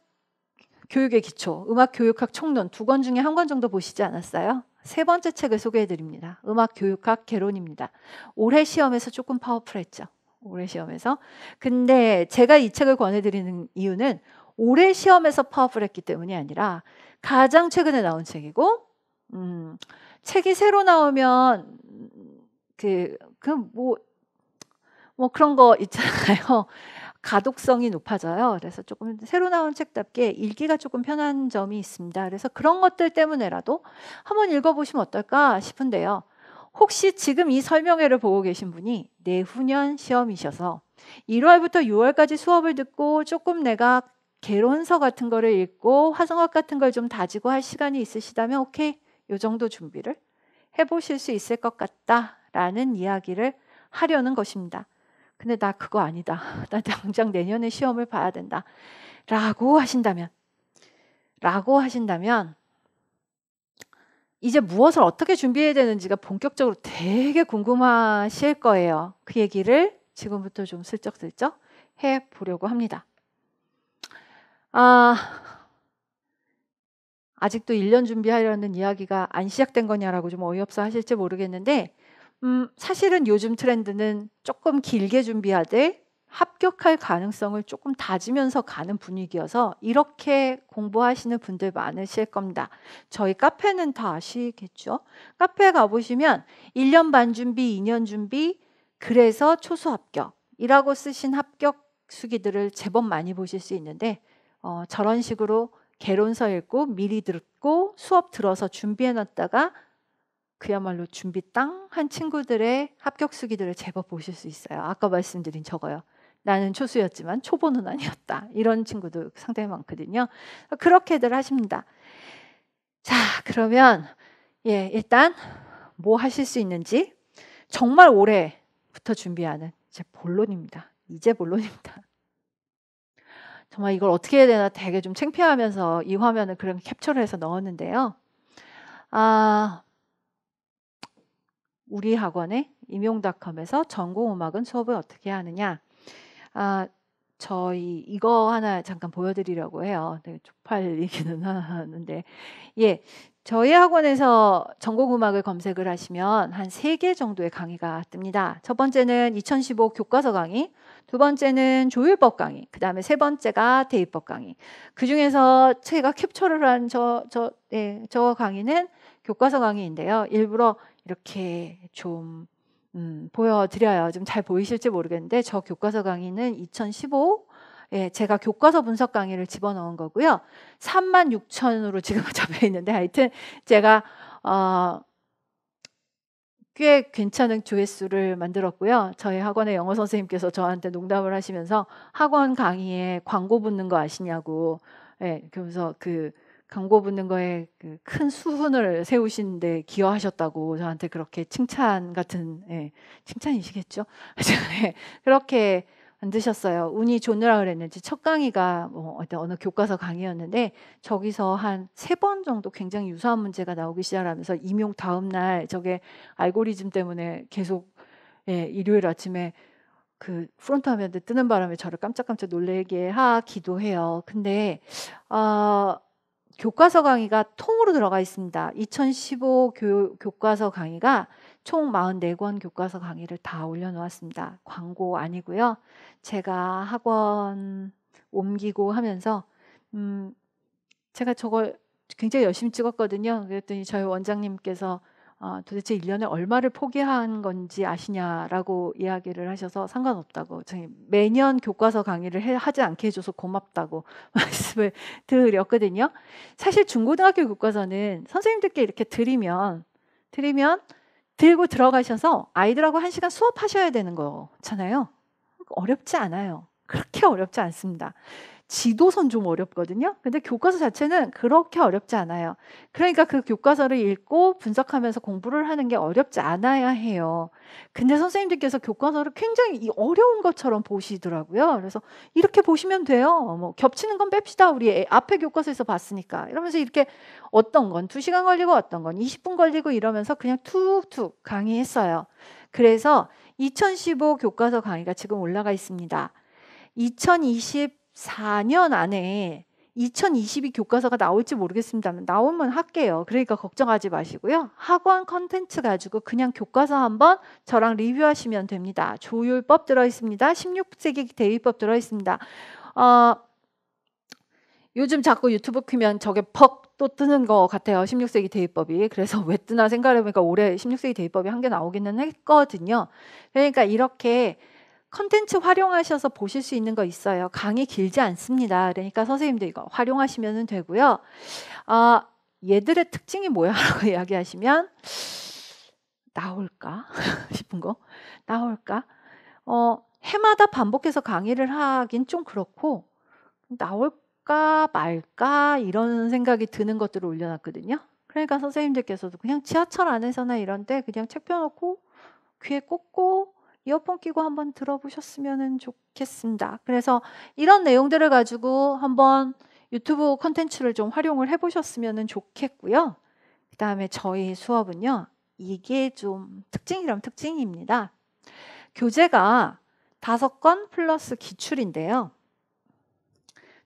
교육의 기초, 음악 교육학 총론 두 권 중에 한 권 정도 보시지 않았어요? 세 번째 책을 소개해 드립니다. 음악 교육학 개론입니다. 올해 시험에서 조금 파워풀했죠. 올해 시험에서. 근데 제가 이 책을 권해 드리는 이유는 올해 시험에서 파워풀했기 때문이 아니라 가장 최근에 나온 책이고 음, 책이 새로 나오면 그그뭐 뭐 그런 거 있잖아요. <laughs> 가독성이 높아져요. 그래서 조금 새로 나온 책답게 읽기가 조금 편한 점이 있습니다. 그래서 그런 것들 때문에라도 한번 읽어보시면 어떨까 싶은데요. 혹시 지금 이 설명회를 보고 계신 분이 내후년 시험이셔서 1월부터 6월까지 수업을 듣고 조금 내가 개론서 같은 거를 읽고 화성학 같은 걸 좀 다지고 할 시간이 있으시다면 오케이 요 정도 준비를 해보실 수 있을 것 같다라는 이야기를 하려는 것입니다. 근데 나 그거 아니다. <laughs> 나 당장 내년에 시험을 봐야 된다. 라고 하신다면, 라고 하신다면, 이제 무엇을 어떻게 준비해야 되는지가 본격적으로 되게 궁금하실 거예요. 그 얘기를 지금부터 좀 슬쩍슬쩍 해 보려고 합니다. 아, 아직도 1년 준비하려는 이야기가 안 시작된 거냐라고 좀 어이없어 하실지 모르겠는데, 음, 사실은 요즘 트렌드는 조금 길게 준비하되 합격할 가능성을 조금 다지면서 가는 분위기여서 이렇게 공부하시는 분들 많으실 겁니다. 저희 카페는 다 아시겠죠? 카페 가보시면 1년 반 준비, 2년 준비, 그래서 초수 합격이라고 쓰신 합격 수기들을 제법 많이 보실 수 있는데 어, 저런 식으로 개론서 읽고 미리 듣고 수업 들어서 준비해 놨다가 그야말로 준비 땅 한 친구들의 합격 수기들을 제법 보실 수 있어요. 아까 말씀드린 저거요. 나는 초수였지만 초보는 아니었다. 이런 친구도 상당히 많거든요. 그렇게들 하십니다. 자, 그러면 예, 일단 뭐 하실 수 있는지 정말 올해부터 준비하는 이제 본론입니다. 이제 본론입니다. 정말 이걸 어떻게 해야 되나 되게 좀 창피하면서 이 화면을 그런 캡처를 해서 넣었는데요. 아, 우리 학원의 임용닷컴에서 전공음악은 수업을 어떻게 하느냐. 아, 저희 이거 하나 잠깐 보여드리려고 해요. 되게 쪽팔리기는 <laughs> 하는데. 예. 저희 학원에서 전공음악을 검색을 하시면 한 세 개 정도의 강의가 뜹니다. 첫 번째는 2015 교과서 강의, 두 번째는 조율법 강의, 그 다음에 세 번째가 대입법 강의. 그 중에서 제가 캡처를 한 저, 저, 예, 저 강의는 교과서 강의인데요. 일부러 이렇게 좀 음, 보여드려요. 좀 잘 보이실지 모르겠는데 저 교과서 강의는 2015 예, 제가 교과서 분석 강의를 집어넣은 거고요. 3만 6천으로 지금 <laughs> 잡혀 있는데 하여튼 제가 어, 꽤 괜찮은 조회수를 만들었고요. 저희 학원의 영어 선생님께서 저한테 농담을 하시면서 학원 강의에 광고 붙는 거 아시냐고, 예, 그러면서 그 광고 붙는 거에 그 큰 수훈을 세우신데 기여하셨다고 저한테 그렇게 칭찬 같은 예, 칭찬이시겠죠? <laughs> 예, 그렇게 만드셨어요. 운이 좋느라 그랬는지 첫 강의가 뭐 어떤 어느 교과서 강의였는데 저기서 한 세 번 정도 굉장히 유사한 문제가 나오기 시작하면서 임용 다음 날 저게 알고리즘 때문에 계속 예, 일요일 아침에 그 프론트 화면에 뜨는 바람에 저를 깜짝깜짝 놀래게 하기도 해요. 근데 어 교과서 강의가 통으로 들어가 있습니다. 2015 교, 교과서 강의가 총 44권 교과서 강의를 다 올려놓았습니다. 광고 아니고요. 제가 학원 옮기고 하면서 음, 제가 저걸 굉장히 열심히 찍었거든요. 그랬더니 저희 원장님께서 아, 도대체 1년에 얼마를 포기한 건지 아시냐라고 이야기를 하셔서 상관없다고 저희 매년 교과서 강의를 해, 하지 않게 해줘서 고맙다고 <laughs> 말씀을 드렸거든요. 사실 중고등학교 교과서는 선생님들께 이렇게 드리면 드리면 들고 들어가셔서 아이들하고 한 시간 수업하셔야 되는 거잖아요. 어렵지 않아요. 그렇게 어렵지 않습니다. 지도선 좀 어렵거든요. 근데 교과서 자체는 그렇게 어렵지 않아요. 그러니까 그 교과서를 읽고 분석하면서 공부를 하는 게 어렵지 않아야 해요. 근데 선생님들께서 교과서를 굉장히 어려운 것처럼 보시더라고요. 그래서 이렇게 보시면 돼요. 뭐 겹치는 건 뺍시다. 우리 앞에 교과서에서 봤으니까. 이러면서 이렇게 어떤 건 2시간 걸리고 어떤 건 20분 걸리고 이러면서 그냥 툭툭 강의했어요. 그래서 2015 교과서 강의가 지금 올라가 있습니다. 2020 4년 안에 2022 교과서가 나올지 모르겠습니다만 나오면 할게요. 그러니까 걱정하지 마시고요. 학원 컨텐츠 가지고 그냥 교과서 한번 저랑 리뷰하시면 됩니다. 조율법 들어 있습니다. 16세기 대위법 들어 있습니다. 어, 요즘 자꾸 유튜브 키면 저게 퍽 또 뜨는 것 같아요. 16세기 대입법이. 그래서 <laughs> 왜 뜨나 생각해보니까 올해 16세기 대입법이 한 개 나오기는 했거든요. 그러니까 이렇게 컨텐츠 활용하셔서 보실 수 있는 거 있어요. 강의 길지 않습니다. 그러니까 선생님도 이거 활용하시면 되고요. 아, 얘들의 특징이 뭐야? 라고 <laughs> 이야기하시면 나올까? <laughs> 싶은 거. 나올까? 어, 해마다 반복해서 강의를 하긴 좀 그렇고 나올까 말까 이런 생각이 드는 것들을 올려놨거든요. 그러니까 선생님들께서도 그냥 지하철 안에서나 이런데 그냥 책 펴놓고 귀에 꽂고 이어폰 끼고 한번 들어보셨으면 좋겠습니다. 그래서 이런 내용들을 가지고 한번 유튜브 컨텐츠를좀 활용을 해보셨으면 좋겠고요. 그 다음에 저희 수업은요. 이게 좀 특징이라면 특징입니다. 교재가 다섯 권 플러스 기출인데요.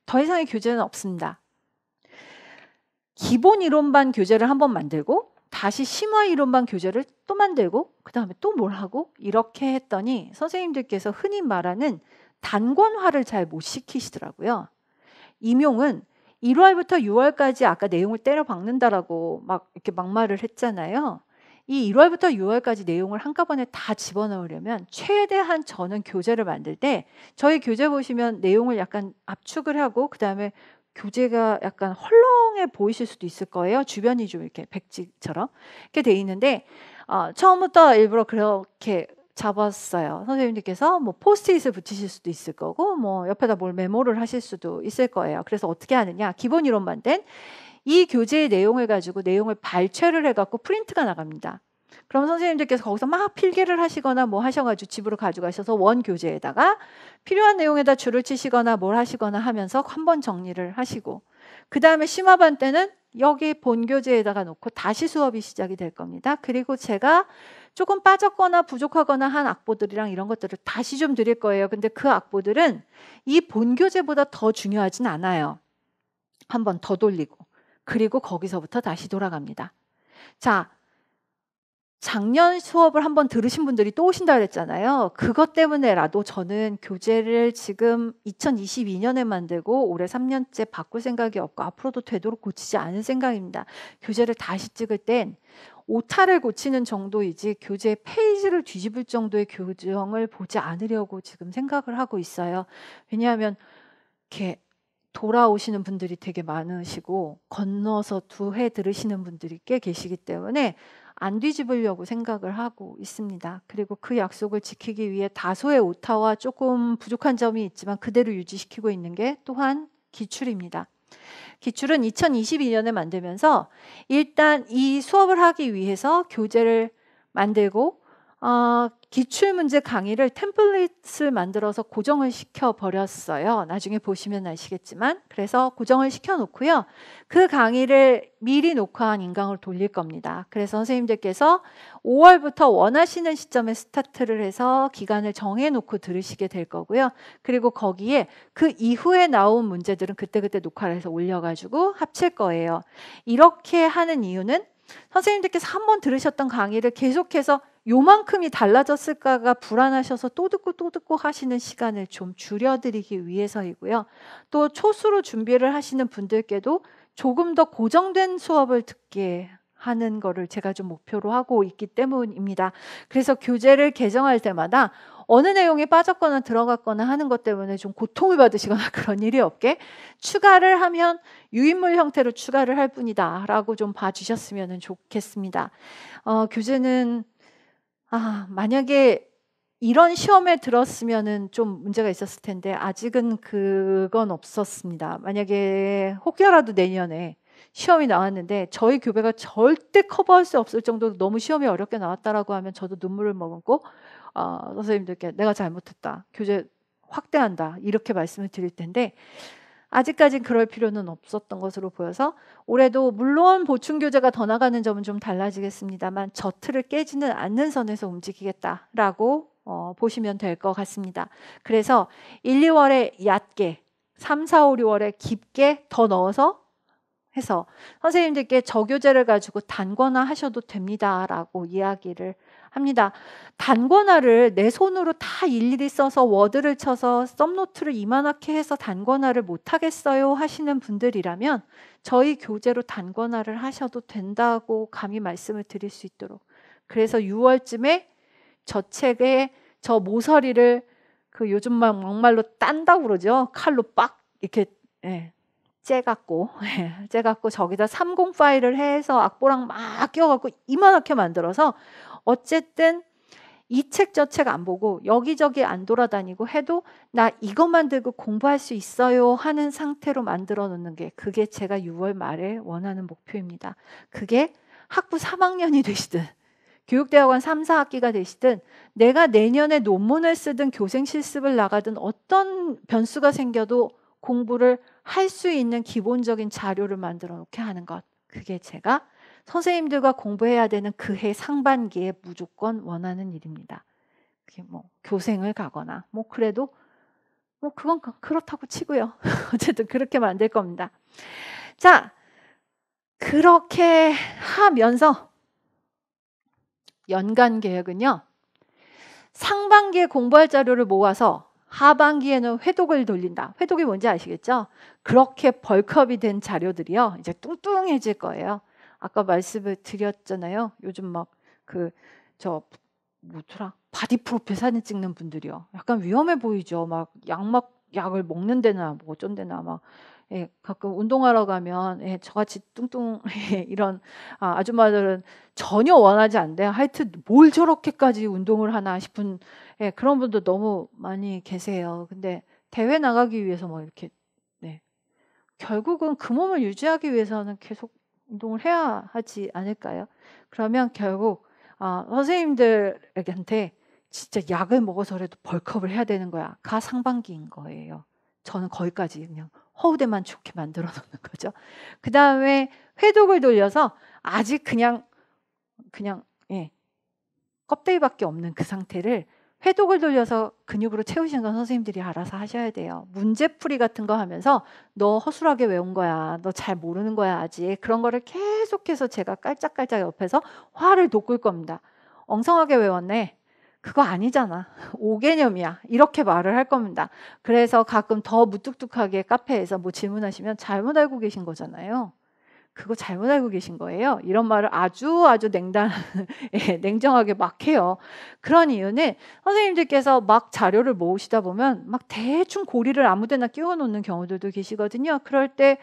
더 이상의 교재는 없습니다. 기본 이론반 교재를 한번 만들고 다시 심화 이론만 교재를 또 만들고 그 다음에 또 뭘 하고 이렇게 했더니 선생님들께서 흔히 말하는 단권화를 잘 못 시키시더라고요. 임용은 1월부터 6월까지 아까 내용을 때려 박는다라고 막 이렇게 막말을 했잖아요. 이 1월부터 6월까지 내용을 한꺼번에 다 집어넣으려면 최대한 저는 교재를 만들 때 저희 교재 보시면 내용을 약간 압축을 하고 그다음에 교재가 약간 헐렁해 보이실 수도 있을 거예요. 주변이 좀 이렇게 백지처럼 이렇게 돼 있는데 어, 처음부터 일부러 그렇게 잡았어요. 선생님들께서 뭐 포스트잇을 붙이실 수도 있을 거고 뭐 옆에다 뭘 메모를 하실 수도 있을 거예요. 그래서 어떻게 하느냐? 기본 이론만 된 이 교재의 내용을 가지고 내용을 발췌를 해갖고 프린트가 나갑니다. 그럼 선생님들께서 거기서 막 필기를 하시거나 뭐 하셔가지고 집으로 가져가셔서 원 교재에다가 필요한 내용에다 줄을 치시거나 뭘 하시거나 하면서 한 번 정리를 하시고 그 다음에 심화반 때는 여기 본교재에다가 놓고 다시 수업이 시작이 될 겁니다. 그리고 제가 조금 빠졌거나 부족하거나 한 악보들이랑 이런 것들을 다시 좀 드릴 거예요. 근데 그 악보들은 이 본교재보다 더 중요하진 않아요. 한번 더 돌리고 그리고 거기서부터 다시 돌아갑니다. 자, 작년 수업을 한번 들으신 분들이 또 오신다 그랬잖아요. 그것 때문에라도 저는 교재를 지금 2022년에 만들고 올해 3년째 바꿀 생각이 없고 앞으로도 되도록 고치지 않을 생각입니다. 교재를 다시 찍을 땐 오타를 고치는 정도이지 교재 페이지를 뒤집을 정도의 교정을 보지 않으려고 지금 생각을 하고 있어요. 왜냐하면 이렇게 돌아오시는 분들이 되게 많으시고 건너서 두 회 들으시는 분들이 꽤 계시기 때문에 안 뒤집으려고 생각을 하고 있습니다. 그리고 그 약속을 지키기 위해 다소의 오타와 조금 부족한 점이 있지만 그대로 유지시키고 있는 게 또한 기출입니다. 기출은 2022년에 만들면서 일단 이 수업을 하기 위해서 교재를 만들고 어, 기출 문제 강의를 템플릿을 만들어서 고정을 시켜 버렸어요. 나중에 보시면 아시겠지만 그래서 고정을 시켜 놓고요. 그 강의를 미리 녹화한 인강을 돌릴 겁니다. 그래서 선생님들께서 5월부터 원하시는 시점에 스타트를 해서 기간을 정해 놓고 들으시게 될 거고요. 그리고 거기에 그 이후에 나온 문제들은 그때그때 녹화를 해서 올려 가지고 합칠 거예요. 이렇게 하는 이유는 선생님들께서 한 번 들으셨던 강의를 계속해서 요만큼이 달라졌을까가 불안하셔서 또 듣고 또 듣고 하시는 시간을 좀 줄여드리기 위해서이고요. 또 초수로 준비를 하시는 분들께도 조금 더 고정된 수업을 듣게 하는 거를 제가 좀 목표로 하고 있기 때문입니다. 그래서 교재를 개정할 때마다 어느 내용이 빠졌거나 들어갔거나 하는 것 때문에 좀 고통을 받으시거나 <laughs> 그런 일이 없게 추가를 하면 유인물 형태로 추가를 할 뿐이다라고 좀 봐주셨으면 좋겠습니다. 어, 교재는 아, 만약에 이런 시험에 들었으면은 좀 문제가 있었을 텐데 아직은 그건 없었습니다. 만약에 혹여라도 내년에 시험이 나왔는데 저희 교배가 절대 커버할 수 없을 정도로 너무 시험이 어렵게 나왔다라고 하면 저도 눈물을 머금고 어, 선생님들께 내가 잘못했다 교재 확대한다 이렇게 말씀을 드릴 텐데 아직까진 그럴 필요는 없었던 것으로 보여서 올해도 물론 보충 교재가 더 나가는 점은 좀 달라지겠습니다만 저 틀을 깨지는 않는 선에서 움직이겠다라고 어, 보시면 될 것 같습니다. 그래서 1, 2월에 얕게 3, 4, 5, 6월에 깊게 더 넣어서 해서 선생님들께 저교재를 가지고 단권화 하셔도 됩니다라고 이야기를 합니다. 단권화를 내 손으로 다 일일이 써서 워드를 쳐서 썸노트를 이만하게 해서 단권화를 못하겠어요 하시는 분들이라면 저희 교재로 단권화를 하셔도 된다고 감히 말씀을 드릴 수 있도록 그래서 6월쯤에 저 책에 저 모서리를 그 요즘 막 막말로 딴다고 그러죠 칼로 빡 이렇게 예, 째갖고 <laughs> 예, 째갖고 저기다 30 파일을 해서 악보랑 막 끼워갖고 이만하게 만들어서 어쨌든 이 책 저 책 안 보고 여기저기 안 돌아다니고 해도 나 이것만 들고 공부할 수 있어요 하는 상태로 만들어 놓는 게 그게 제가 6월 말에 원하는 목표입니다. 그게 학부 3학년이 되시든 교육대학원 3, 4학기가 되시든 내가 내년에 논문을 쓰든 교생 실습을 나가든 어떤 변수가 생겨도 공부를 할 수 있는 기본적인 자료를 만들어 놓게 하는 것. 그게 제가 선생님들과 공부해야 되는 그 해 상반기에 무조건 원하는 일입니다. 그게 뭐 교생을 가거나 뭐 그래도 뭐 그건 그, 그렇다고 치고요. <laughs> 어쨌든 그렇게 만들 겁니다. 자, 그렇게 하면서 연간 계획은요. 상반기에 공부할 자료를 모아서 하반기에는 회독을 돌린다. 회독이 뭔지 아시겠죠? 그렇게 벌크업이된 자료들이요. 이제 뚱뚱해질 거예요. 아까 말씀을 드렸잖아요. 요즘 막 그 저 뭐더라 바디 프로필 사진 찍는 분들이요. 약간 위험해 보이죠. 막 약막 약을 먹는 데나 뭐 어쩐 데나 막 예, 가끔 운동하러 가면 예, 저같이 뚱뚱 <laughs> 예, 이런 아, 아줌마들은 전혀 원하지 않대데 하여튼 뭘 저렇게까지 운동을 하나 싶은 예, 그런 분도 너무 많이 계세요. 근데 대회 나가기 위해서 뭐 이렇게 네. 결국은 그 몸을 유지하기 위해서는 계속 운동을 해야 하지 않을까요? 그러면 결국 아, 선생님들한테 진짜 약을 먹어서라도 벌크업을 해야 되는 거야. 가 상반기인 거예요. 저는 거기까지 그냥 허우대만 좋게 만들어 놓는 거죠. 그 다음에 회독을 돌려서 아직 그냥 그냥 예, 껍데기밖에 없는 그 상태를 회독을 돌려서 근육으로 채우시는 건 선생님들이 알아서 하셔야 돼요. 문제풀이 같은 거 하면서 너 허술하게 외운 거야. 너 잘 모르는 거야, 아직. 그런 거를 계속해서 제가 깔짝깔짝 옆에서 화를 돋굴 겁니다. 엉성하게 외웠네. 그거 아니잖아. <laughs> 오개념이야 이렇게 말을 할 겁니다. 그래서 가끔 더 무뚝뚝하게 카페에서 뭐 질문하시면 잘못 알고 계신 거잖아요. 그거 잘못 알고 계신 거예요. 이런 말을 아주 아주 냉단, <laughs> 예, 냉정하게 막 해요. 그런 이유는 선생님들께서 막 자료를 모으시다 보면 막 대충 고리를 아무 데나 끼워 놓는 경우들도 계시거든요. 그럴 때,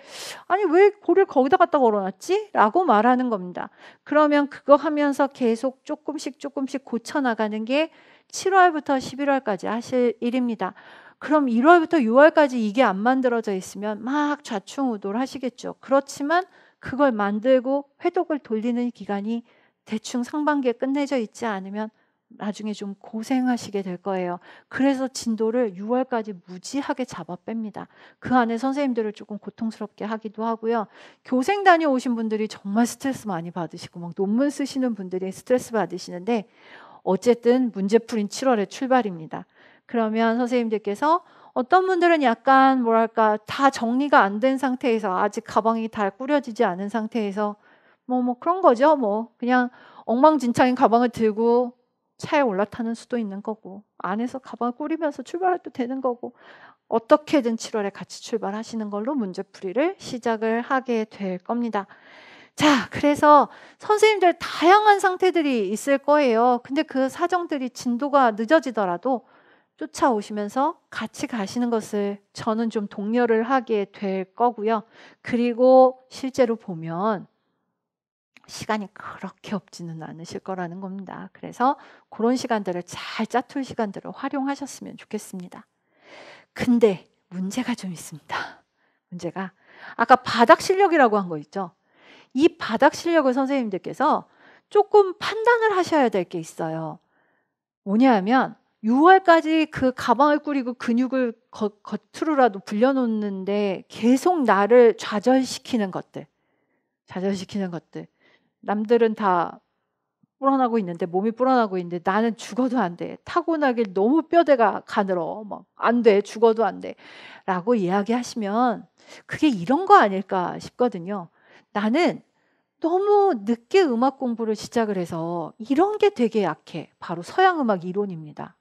아니, 왜 고리를 거기다 갖다 걸어 놨지? 라고 말하는 겁니다. 그러면 그거 하면서 계속 조금씩 조금씩 고쳐나가는 게 7월부터 11월까지 하실 일입니다. 그럼 1월부터 6월까지 이게 안 만들어져 있으면 막 좌충우돌 하시겠죠. 그렇지만 그걸 만들고 회독을 돌리는 기간이 대충 상반기에 끝내져 있지 않으면 나중에 좀 고생하시게 될 거예요. 그래서 진도를 6월까지 무지하게 잡아 뺍니다. 그 안에 선생님들을 조금 고통스럽게 하기도 하고요. 교생 다녀오신 분들이 정말 스트레스 많이 받으시고 막 논문 쓰시는 분들이 스트레스 받으시는데 어쨌든 문제풀인 7월에 출발입니다. 그러면 선생님들께서 어떤 분들은 약간 뭐랄까 다 정리가 안 된 상태에서 아직 가방이 다 꾸려지지 않은 상태에서 뭐뭐 뭐 그런 거죠. 뭐 그냥 엉망진창인 가방을 들고 차에 올라타는 수도 있는 거고 안에서 가방을 꾸리면서 출발해도 되는 거고 어떻게든 7월에 같이 출발하시는 걸로 문제풀이를 시작을 하게 될 겁니다. 자, 그래서 선생님들 다양한 상태들이 있을 거예요. 근데 그 사정들이 진도가 늦어지더라도 쫓아오시면서 같이 가시는 것을 저는 좀 독려를 하게 될 거고요. 그리고 실제로 보면 시간이 그렇게 없지는 않으실 거라는 겁니다. 그래서 그런 시간들을 잘 짜툴 시간들을 활용하셨으면 좋겠습니다. 근데 문제가 좀 있습니다. 문제가 아까 바닥 실력이라고 한 거 있죠. 이 바닥 실력을 선생님들께서 조금 판단을 하셔야 될 게 있어요. 뭐냐 하면 6월까지 그 가방을 꾸리고 근육을 거, 겉으로라도 불려놓는데 계속 나를 좌절시키는 것들. 좌절시키는 것들. 남들은 다 불어나고 있는데 몸이 불어나고 있는데 나는 죽어도 안 돼. 타고나길 너무 뼈대가 가늘어. 막안 돼. 죽어도 안 돼. 라고 이야기하시면 그게 이런 거 아닐까 싶거든요. 나는 너무 늦게 음악 공부를 시작을 해서 이런 게 되게 약해. 바로 서양 음악 이론입니다.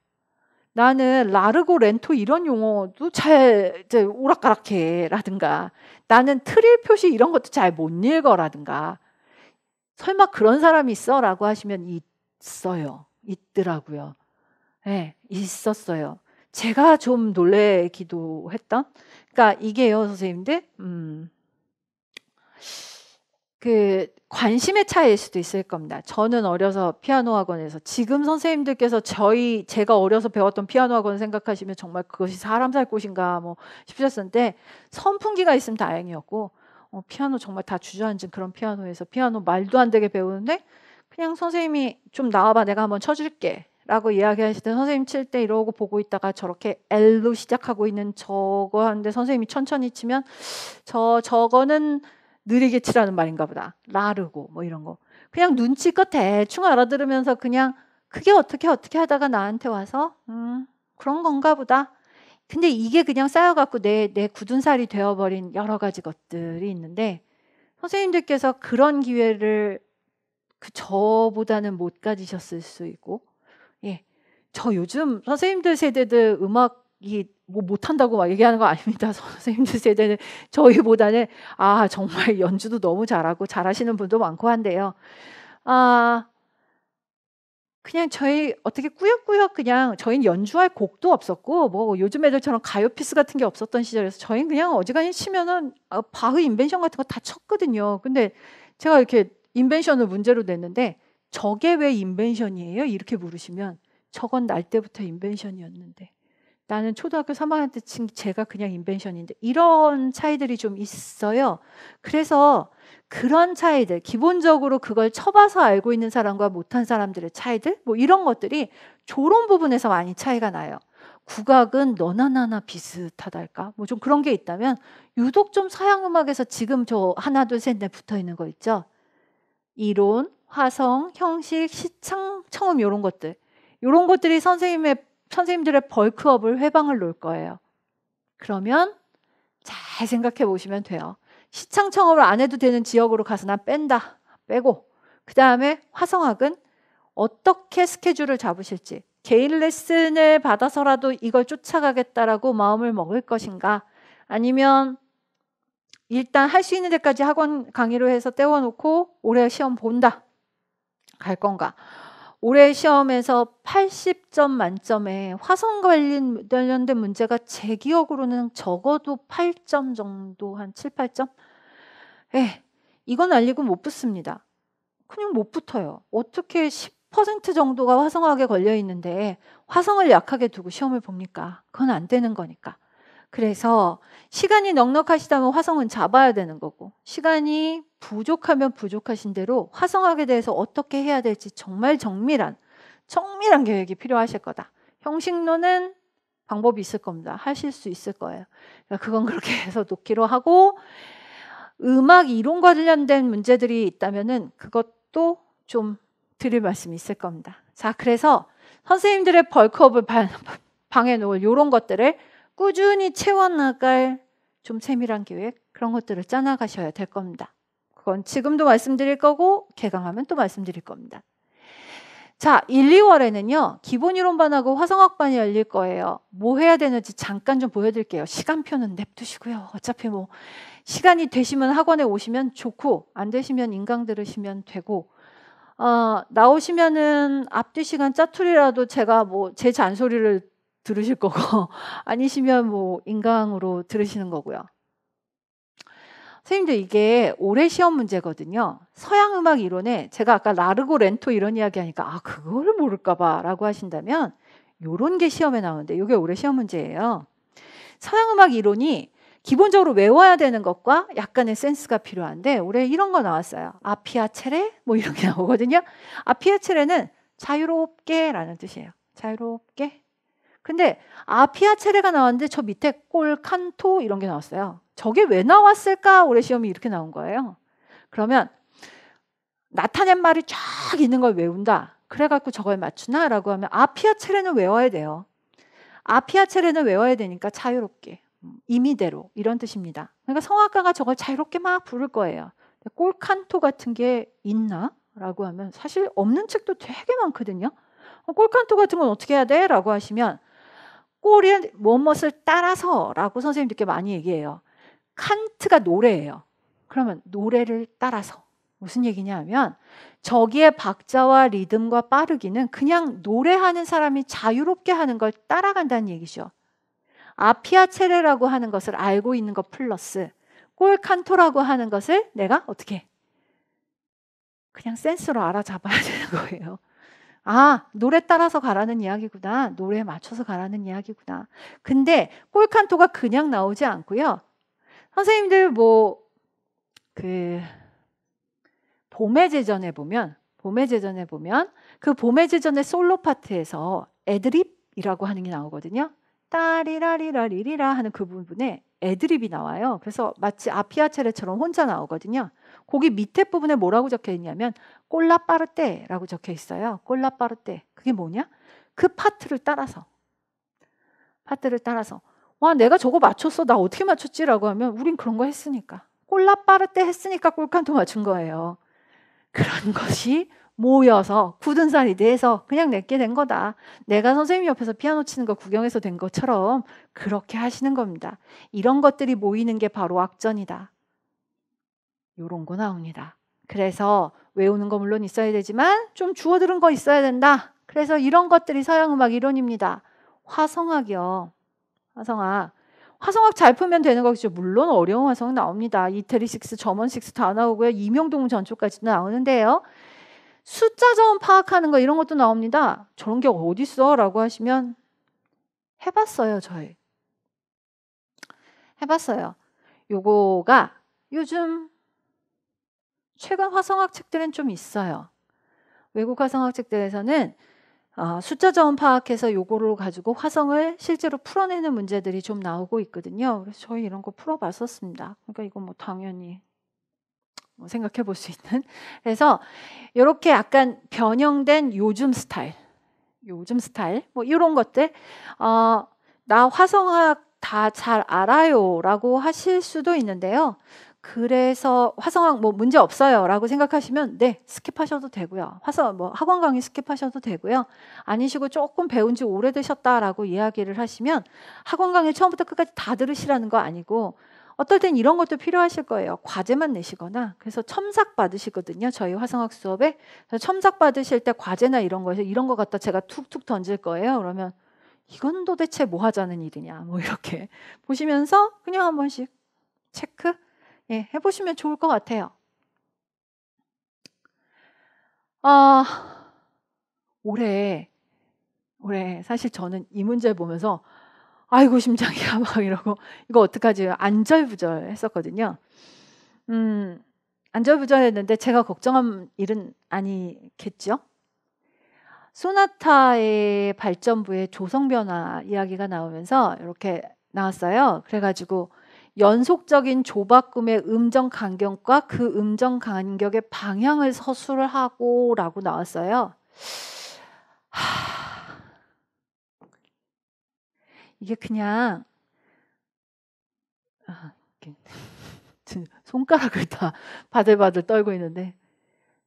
나는 라르고 렌토 이런 용어도 잘 이제 오락가락해라든가 나는 트릴 표시 이런 것도 잘 못 읽어라든가 설마 그런 사람이 있어라고 하시면 있어요 있더라고요 예 네, 있었어요 제가 좀 놀래기도 했던 그러니까 이게요 선생님들 음그 관심의 차이일 수도 있을 겁니다. 저는 어려서 피아노 학원에서 지금 선생님들께서 저희 제가 어려서 배웠던 피아노 학원 생각하시면 정말 그것이 사람 살 곳인가 뭐 싶으셨을 텐데 선풍기가 있으면 다행이었고 어, 피아노 정말 다 주저앉은 그런 피아노에서 피아노 말도 안 되게 배우는데 그냥 선생님이 좀 나와봐 내가 한번 쳐줄게 라고 이야기하실 때 선생님 칠 때 이러고 보고 있다가 저렇게 L로 시작하고 있는 저거 하는데 선생님이 천천히 치면 저 저거는 느리게 치라는 말인가 보다. 라르고 뭐 이런 거. 그냥 눈치껏 대충 알아들으면서 그냥 그게 어떻게 어떻게 하다가 나한테 와서 음, 그런 건가 보다. 근데 이게 그냥 쌓여갖고 내, 내 굳은 살이 되어버린 여러 가지 것들이 있는데 선생님들께서 그런 기회를 그 저보다는 못 가지셨을 수 있고 예. 저 요즘 선생님들 세대들 음악이 뭐 못한다고 막 얘기하는 거 아닙니다. <laughs> 선생님들 세대는 저희보다는 아 정말 연주도 너무 잘하고 잘하시는 분도 많고 한데요. 아 그냥 저희 어떻게 꾸역꾸역 그냥 저희는 연주할 곡도 없었고 뭐 요즘 애들처럼 가요 피스 같은 게 없었던 시절에서 저희는 그냥 어지간히 치면은 아, 바흐 인벤션 같은 거 다 쳤거든요. 근데 제가 이렇게 인벤션을 문제로 냈는데 저게 왜 인벤션이에요? 이렇게 물으시면 저건 날 때부터 인벤션이었는데 나는 초등학교 3학년 때친 제가 그냥 인벤션인데 이런 차이들이 좀 있어요. 그래서 그런 차이들, 기본적으로 그걸 쳐봐서 알고 있는 사람과 못한 사람들의 차이들, 뭐 이런 것들이 조론 부분에서 많이 차이가 나요. 국악은 너나 나나 비슷하달까? 뭐 좀 그런 게 있다면 유독 좀 서양 음악에서 지금 저 하나 둘 셋 넷 붙어 있는 거 있죠. 이론, 화성, 형식, 시창, 청음 이런 것들. 이런 것들이 선생님의 선생님들의 벌크업을 회방을 놓을 거예요. 그러면 잘 생각해 보시면 돼요. 시창 청업을 안 해도 되는 지역으로 가서 난 뺀다. 빼고 그 다음에 화성학은 어떻게 스케줄을 잡으실지 개인 레슨을 받아서라도 이걸 쫓아가겠다라고 마음을 먹을 것인가 아니면 일단 할 수 있는 데까지 학원 강의로 해서 떼워놓고 올해 시험 본다 갈 건가 올해 시험에서 80점 만점에 화성 관련된 문제가 제 기억으로는 적어도 8점 정도 한 7, 8점? 에, 이건 알리고 못 붙습니다. 그냥 못 붙어요. 어떻게 10% 정도가 화성학에 걸려 있는데 화성을 약하게 두고 시험을 봅니까? 그건 안 되는 거니까. 그래서 시간이 넉넉하시다면 화성은 잡아야 되는 거고 시간이 부족하면 부족하신 대로 화성학에 대해서 어떻게 해야 될지 정말 정밀한 정밀한 계획이 필요하실 거다. 형식론은 방법이 있을 겁니다. 하실 수 있을 거예요. 그러니까 그건 그렇게 <laughs> 해서 놓기로 하고 음악 이론 관련된 문제들이 있다면은 그것도 좀 드릴 말씀이 있을 겁니다. 자, 그래서 선생님들의 벌크업을 <laughs> 방해 놓을 이런 것들을 꾸준히 채워나갈 좀 세밀한 계획 그런 것들을 짜나가셔야 될 겁니다. 그건 지금도 말씀드릴 거고 개강하면 또 말씀드릴 겁니다. 자, 1, 2월에는요. 기본 이론반하고 화성학반이 열릴 거예요. 뭐 해야 되는지 잠깐 좀 보여드릴게요. 시간표는 냅두시고요. 어차피 뭐 시간이 되시면 학원에 오시면 좋고 안 되시면 인강 들으시면 되고 어, 나오시면은 앞뒤 시간 짜투리라도 제가 뭐 제 잔소리를 들으실 거고 <laughs> 아니시면 뭐 인강으로 들으시는 거고요. 선생님들 이게 올해 시험 문제거든요. 서양 음악 이론에 제가 아까 라르고 렌토 이런 이야기 하니까 아 그걸 모를까 봐라고 하신다면 요런 게 시험에 나오는데 요게 올해 시험 문제예요. 서양 음악 이론이 기본적으로 외워야 되는 것과 약간의 센스가 필요한데 올해 이런 거 나왔어요. 아피아체레 뭐 이런 게 나오거든요. 아피아체레는 자유롭게라는 뜻이에요. 자유롭게 근데 아피아 체레가 나왔는데 저 밑에 꼴, 칸토 이런 게 나왔어요. 저게 왜 나왔을까? 올해 시험이 이렇게 나온 거예요. 그러면 나타낸 말이 쫙 있는 걸 외운다. 그래갖고 저걸 맞추나? 라고 하면 아피아 체레는 외워야 돼요. 아피아 체레는 외워야 되니까 자유롭게. 음, 임의대로 이런 뜻입니다. 그러니까 성악가가 저걸 자유롭게 막 부를 거예요. 꼴칸토 같은 게 있나? 라고 하면 사실 없는 책도 되게 많거든요. 어, 꼴칸토 같은 건 어떻게 해야 돼? 라고 하시면 꼴은 무엇을 따라서라고 선생님들께 많이 얘기해요. 칸트가 노래예요. 그러면 노래를 따라서 무슨 얘기냐면 저기에 박자와 리듬과 빠르기는 그냥 노래하는 사람이 자유롭게 하는 걸 따라간다는 얘기죠. 아피아체레라고 하는 것을 알고 있는 것 플러스 꼴칸토라고 하는 것을 내가 어떻게 그냥 센스로 알아잡아야 되는 거예요. 아, 노래 따라서 가라는 이야기구나. 노래에 맞춰서 가라는 이야기구나. 근데 꼴칸토가 그냥 나오지 않고요. 선생님들 뭐 그 봄의 제전에 보면 봄의 제전에 보면 그 봄의 제전의 솔로 파트에서 애드립이라고 하는 게 나오거든요. 따리라리라리리라 하는 그 부분에 애드립이 나와요. 그래서 마치 아피아체레처럼 혼자 나오거든요. 거기 밑에 부분에 뭐라고 적혀 있냐면 꼴라빠르떼라고 적혀 있어요. 꼴라빠르떼. 그게 뭐냐? 그 파트를 따라서 파트를 따라서 와 내가 저거 맞췄어 나 어떻게 맞췄지라고 하면 우린 그런 거 했으니까 꼴라빠르떼 했으니까 꼴칸도 맞춘 거예요. 그런 <laughs> 것이 모여서 굳은 살이 돼서 그냥 냈게된 거다. 내가 선생님 옆에서 피아노 치는 거 구경해서 된 것처럼 그렇게 하시는 겁니다. 이런 것들이 모이는 게 바로 악전이다. 요런 거 나옵니다. 그래서 외우는 거 물론 있어야 되지만 좀 주워 들은 거 있어야 된다. 그래서 이런 것들이 서양 음악 이론입니다. 화성학이요. 화성학. 화성학 잘 풀면 되는 거겠죠. 물론 어려운 화성학 나옵니다. 이태리 식스, 점원 식스 다 나오고요. 이명동 전초까지도 나오는데요. 숫자 점 파악하는 거 이런 것도 나옵니다. 저런 게어디있어 라고 하시면 해봤어요, 저희. 해봤어요. 요거가 요즘 최근 화성학 책들은 좀 있어요. 외국 화성학 책들에서는 어, 숫자 자원 파악해서 요거를 가지고 화성을 실제로 풀어내는 문제들이 좀 나오고 있거든요. 그래서 저희 이런 거 풀어봤었습니다. 그러니까 이건 뭐 당연히 뭐 생각해 볼 수 있는. <laughs> 그래서 이렇게 약간 변형된 요즘 스타일, 요즘 스타일, 뭐 이런 것들, 어, 나 화성학 다 잘 알아요라고 하실 수도 있는데요. 그래서 화성학 뭐 문제 없어요라고 생각하시면 네 스킵하셔도 되고요. 화성 뭐 학원 강의 스킵하셔도 되고요. 아니시고 조금 배운 지 오래되셨다라고 이야기를 하시면 학원 강의 처음부터 끝까지 다 들으시라는 거 아니고 어떨 땐 이런 것도 필요하실 거예요. 과제만 내시거나 그래서 첨삭 받으시거든요. 저희 화성학 수업에 첨삭 받으실 때 과제나 이런 거에서 이런 거 갖다 제가 툭툭 던질 거예요. 그러면 이건 도대체 뭐 하자는 일이냐 뭐 이렇게 <laughs> 보시면서 그냥 한 번씩 체크 예, 해보시면 좋을 것 같아요. 아, 올해, 올해, 사실 저는 이 문제 보면서, 아이고, 심장이야, <laughs> 막 이러고, 이거 어떡하지? 안절부절 했었거든요. 음, 안절부절 했는데 제가 걱정한 일은 아니겠죠? 소나타의 발전부의 조성 변화 이야기가 나오면서 이렇게 나왔어요. 그래가지고, 연속적인 조박금의 음정 간격과 그 음정 간격의 방향을 서술을 하고라고 나왔어요. 이게 그냥 아, <laughs> 손가락을 다 바들바들 떨고 있는데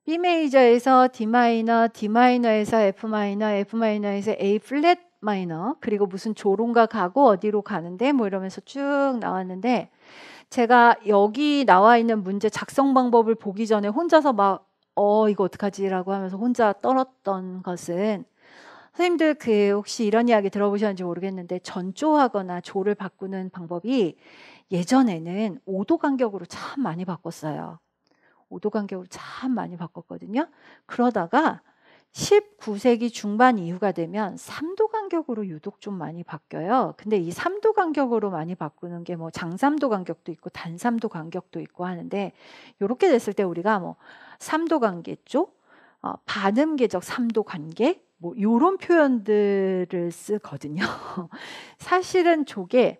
B 메이저에서 D 마이너, D 마이너에서 F 마이너, F 마이너에서 A 플랫 마이너 그리고 무슨 조롱가 가고 어디로 가는데 뭐 이러면서 쭉 나왔는데 제가 여기 나와 있는 문제 작성 방법을 보기 전에 혼자서 막 어 이거 어떡하지라고 하면서 혼자 떨었던 것은 선생님들 그 혹시 이런 이야기 들어보셨는지 모르겠는데 전조하거나 조를 바꾸는 방법이 예전에는 5도 간격으로 참 많이 바꿨어요. 5도 간격으로 참 많이 바꿨거든요. 그러다가 19세기 중반 이후가 되면 3도 간격으로 유독 좀 많이 바뀌어요. 근데 이 3도 간격으로 많이 바꾸는 게 뭐 장삼도 간격도 있고 단삼도 간격도 있고 하는데 이렇게 됐을 때 우리가 뭐 3도 관계죠. 어, 반음계적 3도 관계 뭐 요런 표현들을 쓰거든요. <laughs> 사실은 조개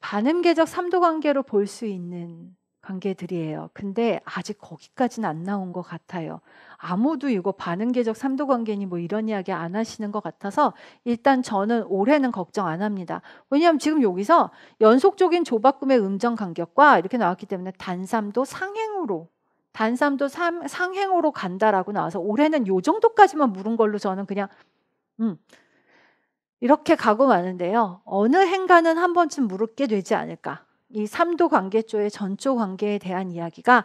반음계적 3도 관계로 볼 수 있는 관계들이에요. 근데 아직 거기까지는 안 나온 것 같아요. 아무도 이거 반응계적 삼도 관계니 뭐 이런 이야기 안 하시는 것 같아서 일단 저는 올해는 걱정 안 합니다. 왜냐하면 지금 여기서 연속적인 조박금의 음정 간격과 이렇게 나왔기 때문에 단삼도 상행으로 단삼도 삼, 상행으로 간다라고 나와서 올해는 요 정도까지만 물은 걸로 저는 그냥 음 이렇게 가고 마는데요. 어느 행간은 한 번쯤 물게 되지 않을까. 이 삼도 관계조의 전조 관계에 대한 이야기가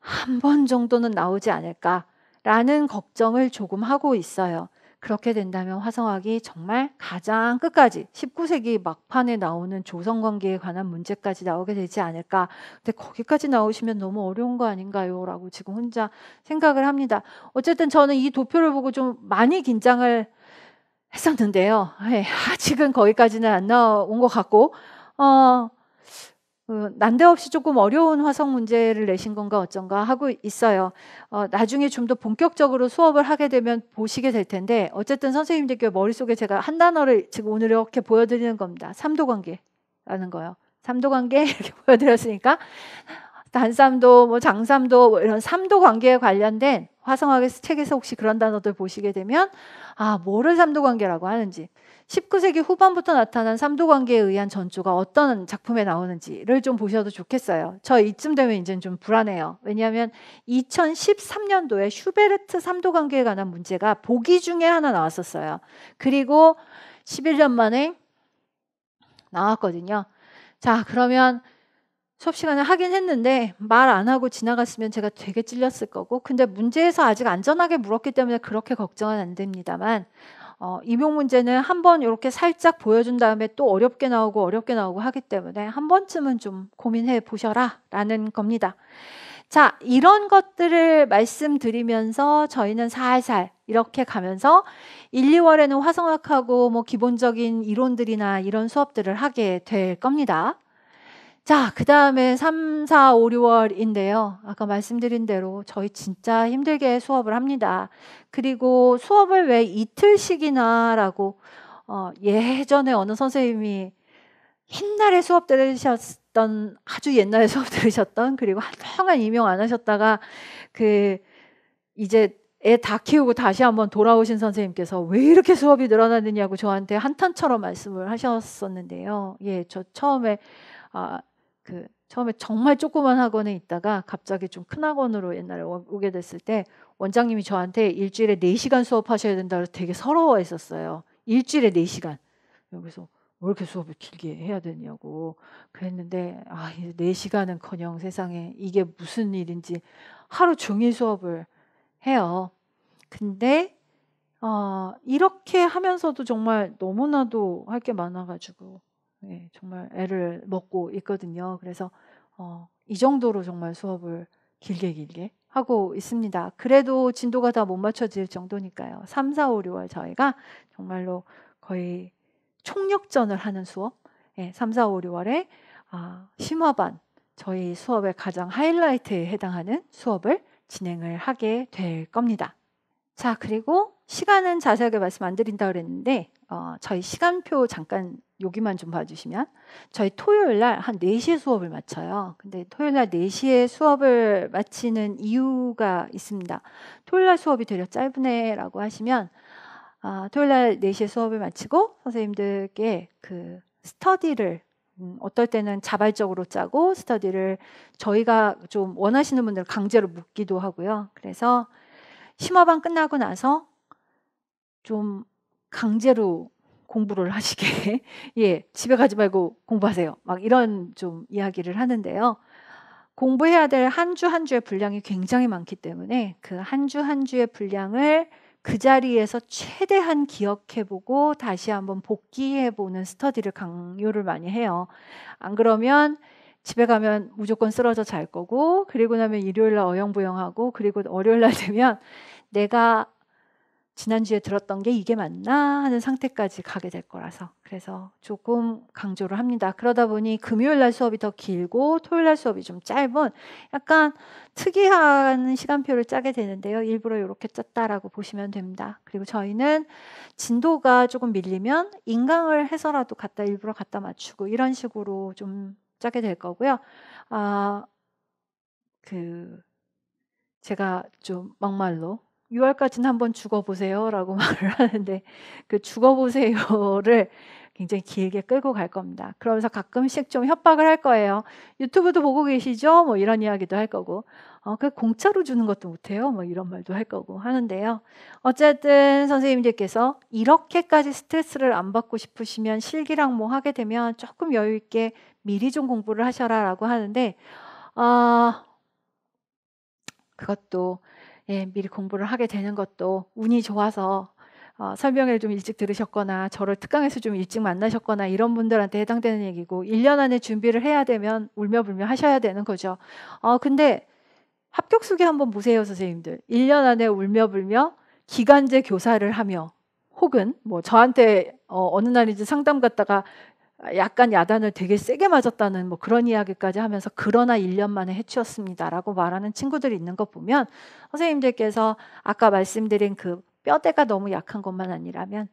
한 번 정도는 나오지 않을까. 라는 걱정을 조금 하고 있어요. 그렇게 된다면 화성학이 정말 가장 끝까지 19세기 막판에 나오는 조선 관계에 관한 문제까지 나오게 되지 않을까. 근데 거기까지 나오시면 너무 어려운 거 아닌가요? 라고 지금 혼자 생각을 합니다. 어쨌든 저는 이 도표를 보고 좀 많이 긴장을 했었는데요. 네, 아직은 거기까지는 안 나온 것 같고, 어, 어, 난데없이 조금 어려운 화성 문제를 내신 건가 어쩐가 하고 있어요. 어, 나중에 좀 더 본격적으로 수업을 하게 되면 보시게 될 텐데 어쨌든 선생님들께 머릿속에 제가 한 단어를 지금 오늘 이렇게 보여드리는 겁니다. 삼도관계라는 거요. 삼도관계 <laughs> 이렇게 보여드렸으니까 단삼도 뭐 장삼도 뭐 이런 삼도관계에 관련된 화성학의 책에서 혹시 그런 단어들 보시게 되면 아 뭐를 삼도관계라고 하는지 19세기 후반부터 나타난 삼도관계에 의한 전조가 어떤 작품에 나오는지를 좀 보셔도 좋겠어요. 저 이쯤 되면 이제는 좀 불안해요. 왜냐하면 2013년도에 슈베르트 삼도관계에 관한 문제가 보기 중에 하나 나왔었어요. 그리고 11년 만에 나왔거든요. 자 그러면 수업 시간을 하긴 했는데 말 안 하고 지나갔으면 제가 되게 찔렸을 거고 근데 문제에서 아직 안전하게 물었기 때문에 그렇게 걱정은 안 됩니다만 어, 임용 문제는 한번 이렇게 살짝 보여준 다음에 또 어렵게 나오고 어렵게 나오고 하기 때문에 한 번쯤은 좀 고민해 보셔라 라는 겁니다. 자, 이런 것들을 말씀드리면서 저희는 살살 이렇게 가면서 1, 2월에는 화성학하고 뭐 기본적인 이론들이나 이런 수업들을 하게 될 겁니다. 자, 그 다음에 3, 4, 5, 6월인데요. 아까 말씀드린 대로 저희 진짜 힘들게 수업을 합니다. 그리고 수업을 왜 이틀씩이나 라고 어, 예전에 어느 선생님이 옛날에 수업 들으셨던 아주 옛날에 <laughs> 수업 들으셨던 그리고 한동안 임용 안 하셨다가 그 이제 애 다 키우고 다시 한번 돌아오신 선생님께서 왜 이렇게 수업이 늘어나느냐고 저한테 한탄처럼 말씀을 하셨었는데요. 예, 저 처음에 아, 그 처음에 정말 조그만 학원에 있다가 갑자기 좀 큰 학원으로 옛날에 오게 됐을 때 원장님이 저한테 일주일에 4시간 수업하셔야 된다고 되게 서러워했었어요. 일주일에 4시간. 여기서 왜 이렇게 수업을 길게 해야 되냐고 그랬는데 아, 4시간은 커녕 세상에 이게 무슨 일인지 하루 종일 수업을 해요. 근데 어, 이렇게 하면서도 정말 너무나도 할 게 많아가지고 예, 정말 애를 먹고 있거든요. 그래서 어, 이 정도로 정말 수업을 길게 길게 하고 있습니다. 그래도 진도가 다 못 맞춰질 정도니까요. 3, 4, 5, 6월 저희가 정말로 거의 총력전을 하는 수업, 예, 3, 4, 5, 6월에 아, 심화반, 저희 수업의 가장 하이라이트에 해당하는 수업을 진행을 하게 될 겁니다. 자, 그리고 시간은 자세하게 말씀 안 드린다 그랬는데 어, 저희 시간표 잠깐 여기만 좀 봐주시면 저희 토요일 날 한 4시에 수업을 마쳐요. 근데 토요일 날 4시에 수업을 마치는 이유가 있습니다. 토요일 날 수업이 되려 짧네 라고 하시면 아, 토요일 날 4시에 수업을 마치고 선생님들께 그 스터디를 음, 어떨 때는 자발적으로 짜고 스터디를 저희가 좀 원하시는 분들 강제로 묻기도 하고요. 그래서 심화반 끝나고 나서 좀 강제로 공부를 하시게 <laughs> 예 집에 가지 말고 공부하세요 막 이런 좀 이야기를 하는데요 공부해야 될 한 주한 한 주의 분량이 굉장히 많기 때문에 그 한 주한 한 주의 분량을 그 자리에서 최대한 기억해보고 다시 한번 복기해보는 스터디를 강요를 많이 해요. 안 그러면 집에 가면 무조건 쓰러져 잘 거고, 그리고 나면 일요일 날 어영부영하고, 그리고 월요일 날 되면 내가 지난주에 들었던 게 이게 맞나 하는 상태까지 가게 될 거라서 그래서 조금 강조를 합니다. 그러다 보니 금요일 날 수업이 더 길고 토요일 날 수업이 좀 짧은 약간 특이한 시간표를 짜게 되는데요. 일부러 이렇게 짰다라고 보시면 됩니다. 그리고 저희는 진도가 조금 밀리면 인강을 해서라도 갖다 일부러 갖다 맞추고 이런 식으로 좀 짜게 될 거고요. 아, 그 제가 좀 막말로 6월까지는 한번 죽어보세요라고 <laughs> 말을 하는데 그 죽어보세요를 굉장히 길게 끌고 갈 겁니다. 그러면서 가끔씩 좀 협박을 할 거예요. 유튜브도 보고 계시죠? 뭐 이런 이야기도 할 거고, 어, 그 공짜로 주는 것도 못해요. 뭐 이런 말도 할 거고 하는데요. 어쨌든 선생님들께서 이렇게까지 스트레스를 안 받고 싶으시면 실기랑 뭐 하게 되면 조금 여유 있게 미리 좀 공부를 하셔라라고 하는데, 아 어, 그것도 예, 미리 공부를 하게 되는 것도 운이 좋아서 어, 설명회를 좀 일찍 들으셨거나 저를 특강에서 좀 일찍 만나셨거나 이런 분들한테 해당되는 얘기고 1년 안에 준비를 해야 되면 울며불며 하셔야 되는 거죠. 어, 근데 합격 수기 한번 보세요, 선생님들. 1년 안에 울며불며 기간제 교사를 하며 혹은 뭐 저한테 어, 어느 날 이제 상담 갔다가 약간 야단을 되게 세게 맞았다는 뭐 그런 이야기까지 하면서 그러나 1년 만에 해치웠습니다라고 말하는 친구들이 있는 거 보면 선생님들께서 아까 말씀드린 그 뼈대가 너무 약한 것만 아니라면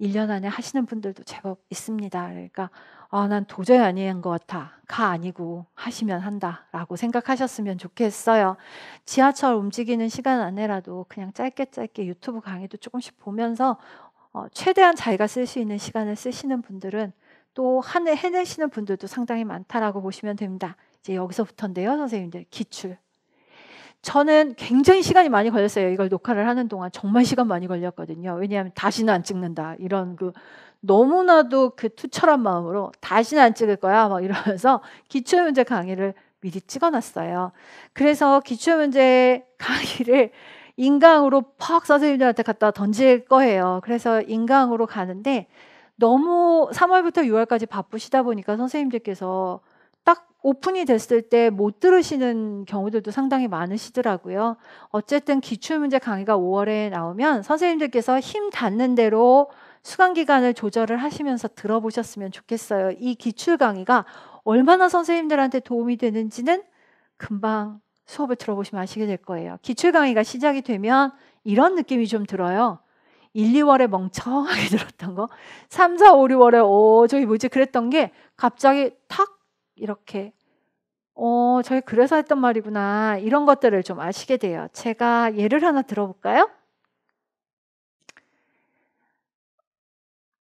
1년 안에 하시는 분들도 제법 있습니다. 그러니까 아, 난 도저히 아니한 것 같아. 가 아니고 하시면 한다라고 생각하셨으면 좋겠어요. 지하철 움직이는 시간 안에라도 그냥 짧게 짧게 유튜브 강의도 조금씩 보면서 어, 최대한 자기가 쓸 수 있는 시간을 쓰시는 분들은 또 한해 해내시는 분들도 상당히 많다라고 보시면 됩니다. 이제 여기서부터인데요, 선생님들 기출. 저는 굉장히 시간이 많이 걸렸어요. 이걸 녹화를 하는 동안 정말 시간 많이 걸렸거든요. 왜냐하면 다시는 안 찍는다 이런 그 너무나도 그 투철한 마음으로 다시는 안 찍을 거야 막 이러면서 기출 문제 강의를 미리 찍어놨어요. 그래서 기출 문제 강의를 인강으로 퍽 선생님들한테 갖다 던질 거예요. 그래서 인강으로 가는데 너무 3월부터 6월까지 바쁘시다 보니까 선생님들께서 딱 오픈이 됐을 때 못 들으시는 경우들도 상당히 많으시더라고요. 어쨌든 기출문제 강의가 5월에 나오면 선생님들께서 힘 닿는 대로 수강 기간을 조절을 하시면서 들어보셨으면 좋겠어요. 이 기출 강의가 얼마나 선생님들한테 도움이 되는지는 금방 수업을 들어보시면 아시게 될 거예요. 기출 강의가 시작이 되면 이런 느낌이 좀 들어요. 1, 2월에 멍청하게 <laughs> 들었던 거, 3, 4, 5, 6월에 오 어, 저기 뭐지 그랬던 게 갑자기 탁 이렇게 어 저희 그래서 했던 말이구나 이런 것들을 좀 아시게 돼요. 제가 예를 하나 들어볼까요?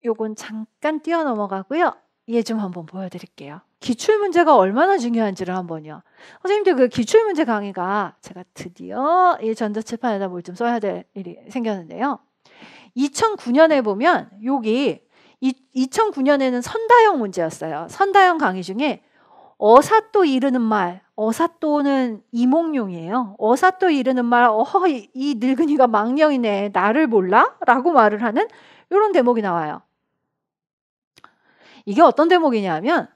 요건 잠깐 뛰어넘어가고요. 얘 좀 한번 보여드릴게요. 기출문제가 얼마나 중요한지를 한번요. 선생님들 그 기출문제 강의가 제가 드디어 이 전자칠판에다 뭘 좀 써야 될 일이 생겼는데요. 2009년에 보면 여기 이, 2009년에는 선다형 문제였어요. 선다형 강의 중에 어사또 이르는 말, 어사또는 이몽룡이에요. 어사또 이르는 말, 어허, 이, 이 늙은이가 망령이네, 나를 몰라? 라고 말을 하는 이런 대목이 나와요. 이게 어떤 대목이냐면,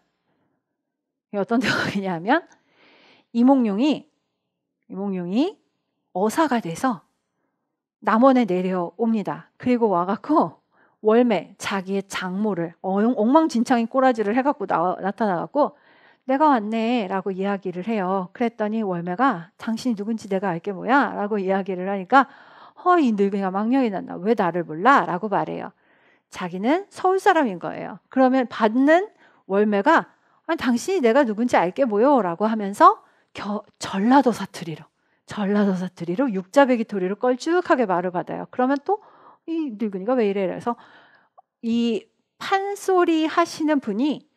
이 어떤 <laughs> 대목이냐면, 이몽룡이, 이몽룡이 어사가 돼서 남원에 내려옵니다. 그리고 와갖고 월매 자기의 장모를 엉망진창인 꼬라지를 해갖고 나, 타나갖고 내가 왔네라고 이야기를 해요. 그랬더니 월매가 당신이 누군지 내가 알게 뭐야라고 이야기를 하니까 허이 어, 늙은이가 망령이 났나 왜 나를 몰라라고 말해요. 자기는 서울 사람인 거예요. 그러면 받는 월매가 아니 당신이 내가 누군지 알게 뭐요라고 하면서 겨, 전라도 사투리로 전라도사 투리로 육자배기 토리로 껄쭉하게 말을 받아요. 그러면 또 이 늙은이가 왜 이래? 그래서 이 판소리 하시는 분이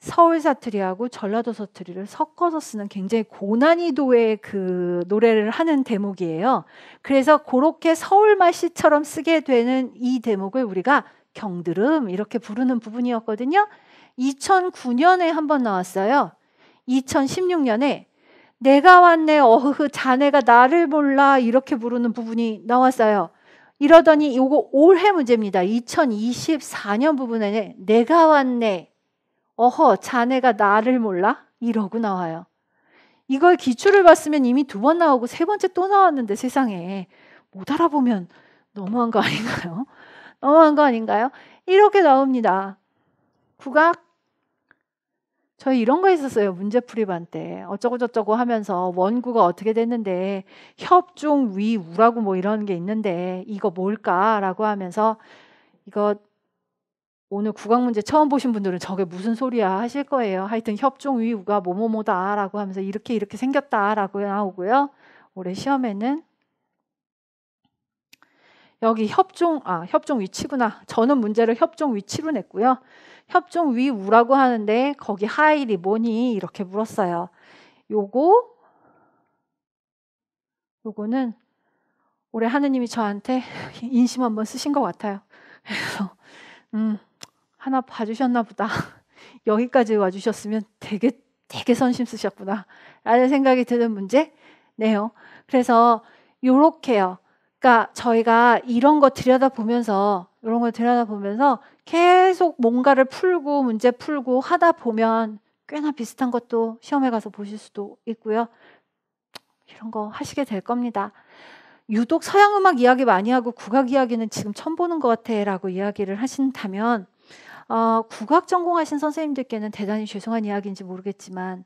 서울 사투리하고 전라도 사투리를 섞어서 쓰는 굉장히 고난이도의 그 노래를 하는 대목이에요. 그래서 그렇게 서울말씨처럼 쓰게 되는 이 대목을 우리가 경드름 이렇게 부르는 부분이었거든요. 2009년에 한 번 나왔어요. 2016년에 내가 왔네 어흐 흐 자네가 나를 몰라 이렇게 부르는 부분이 나왔어요. 이러더니 이거 올해 문제입니다. 2024년 부분에 내가 왔네 어허 자네가 나를 몰라 이러고 나와요. 이걸 기출을 봤으면 이미 두 번 나오고 세 번째 또 나왔는데 세상에 못 알아보면 너무한 거 아닌가요? <laughs> 너무한 거 아닌가요? 이렇게 나옵니다. 국악 저희 이런 거 있었어요. 문제풀이반 때. 어쩌고저쩌고 하면서 원고가 어떻게 됐는데 협중 위 우라고 뭐 이런 게 있는데 이거 뭘까라고 하면서 이거 오늘 국악 문제 처음 보신 분들은 저게 무슨 소리야 하실 거예요. 하여튼 협종 위 우가 뭐뭐뭐다라고 하면서 이렇게 이렇게 생겼다라고 나오고요. 올해 시험에는 여기 협종 아 협종 위치구나. 저는 문제를 협종 위치로 냈고요. 협정 위우라고 하는데 거기 하일이 뭐니 이렇게 물었어요. 요거 요거는 올해 하느님이 저한테 <laughs> 인심 한번 쓰신 것 같아요. 그래서 음 하나 봐주셨나 보다. <laughs> 여기까지 와주셨으면 되게 되게 선심 쓰셨구나 라는 생각이 드는 문제네요. 그래서 요렇게요. 그러니까 저희가 이런 거 들여다보면서 이런 걸 들여다보면서 계속 뭔가를 풀고 문제 풀고 하다 보면 꽤나 비슷한 것도 시험에 가서 보실 수도 있고요. 이런 거 하시게 될 겁니다. 유독 서양 음악 이야기 많이 하고 국악 이야기는 지금 처음 보는 것 같아라고 이야기를 하신다면 어, 국악 전공하신 선생님들께는 대단히 죄송한 이야기인지 모르겠지만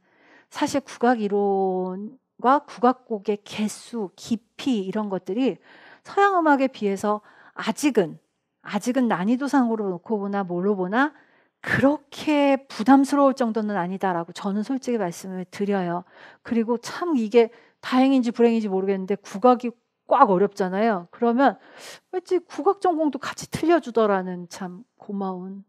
사실 국악 이론과 국악곡의 개수, 깊이 이런 것들이 서양 음악에 비해서 아직은 아직은 난이도상으로 놓고 보나 뭘로 보나 그렇게 부담스러울 정도는 아니다라고 저는 솔직히 말씀을 드려요. 그리고 참 이게 다행인지 불행인지 모르겠는데 국악이 꽉 어렵잖아요. 그러면 왠지 국악 전공도 같이 틀려주더라는 참 고마운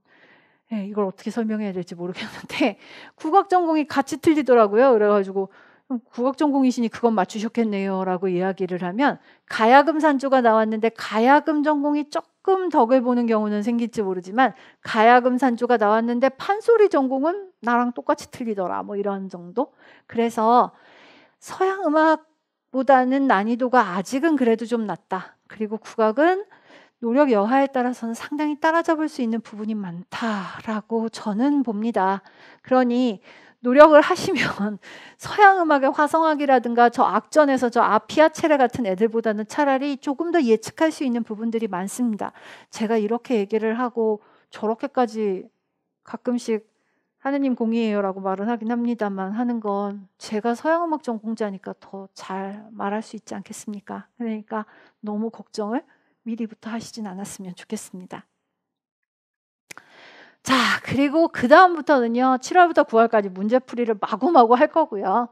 예, 이걸 어떻게 설명해야 될지 모르겠는데 <laughs> 국악 전공이 같이 틀리더라고요. 그래가지고 음, 국악 전공이시니 그건 맞추셨겠네요라고 이야기를 하면 가야금 산조가 나왔는데 가야금 전공이 조금 조금 덕을 보는 경우는 생길지 모르지만 가야금 산조가 나왔는데 판소리 전공은 나랑 똑같이 틀리더라 뭐 이런 정도 그래서 서양 음악보다는 난이도가 아직은 그래도 좀 낮다 그리고 국악은 노력 여하에 따라서는 상당히 따라잡을 수 있는 부분이 많다라고 저는 봅니다 그러니 노력을 하시면 <laughs> 서양 음악의 화성학이라든가 저 악전에서 저 아피아체레 같은 애들보다는 차라리 조금 더 예측할 수 있는 부분들이 많습니다. 제가 이렇게 얘기를 하고 저렇게까지 가끔씩 하느님 공이에요라고 말은 하긴 합니다만 하는 건 제가 서양 음악 전공자니까 더 잘 말할 수 있지 않겠습니까? 그러니까 너무 걱정을 미리부터 하시진 않았으면 좋겠습니다. 자, 그리고 그다음부터는요, 7월부터 9월까지 문제풀이를 마구마구 할 거고요.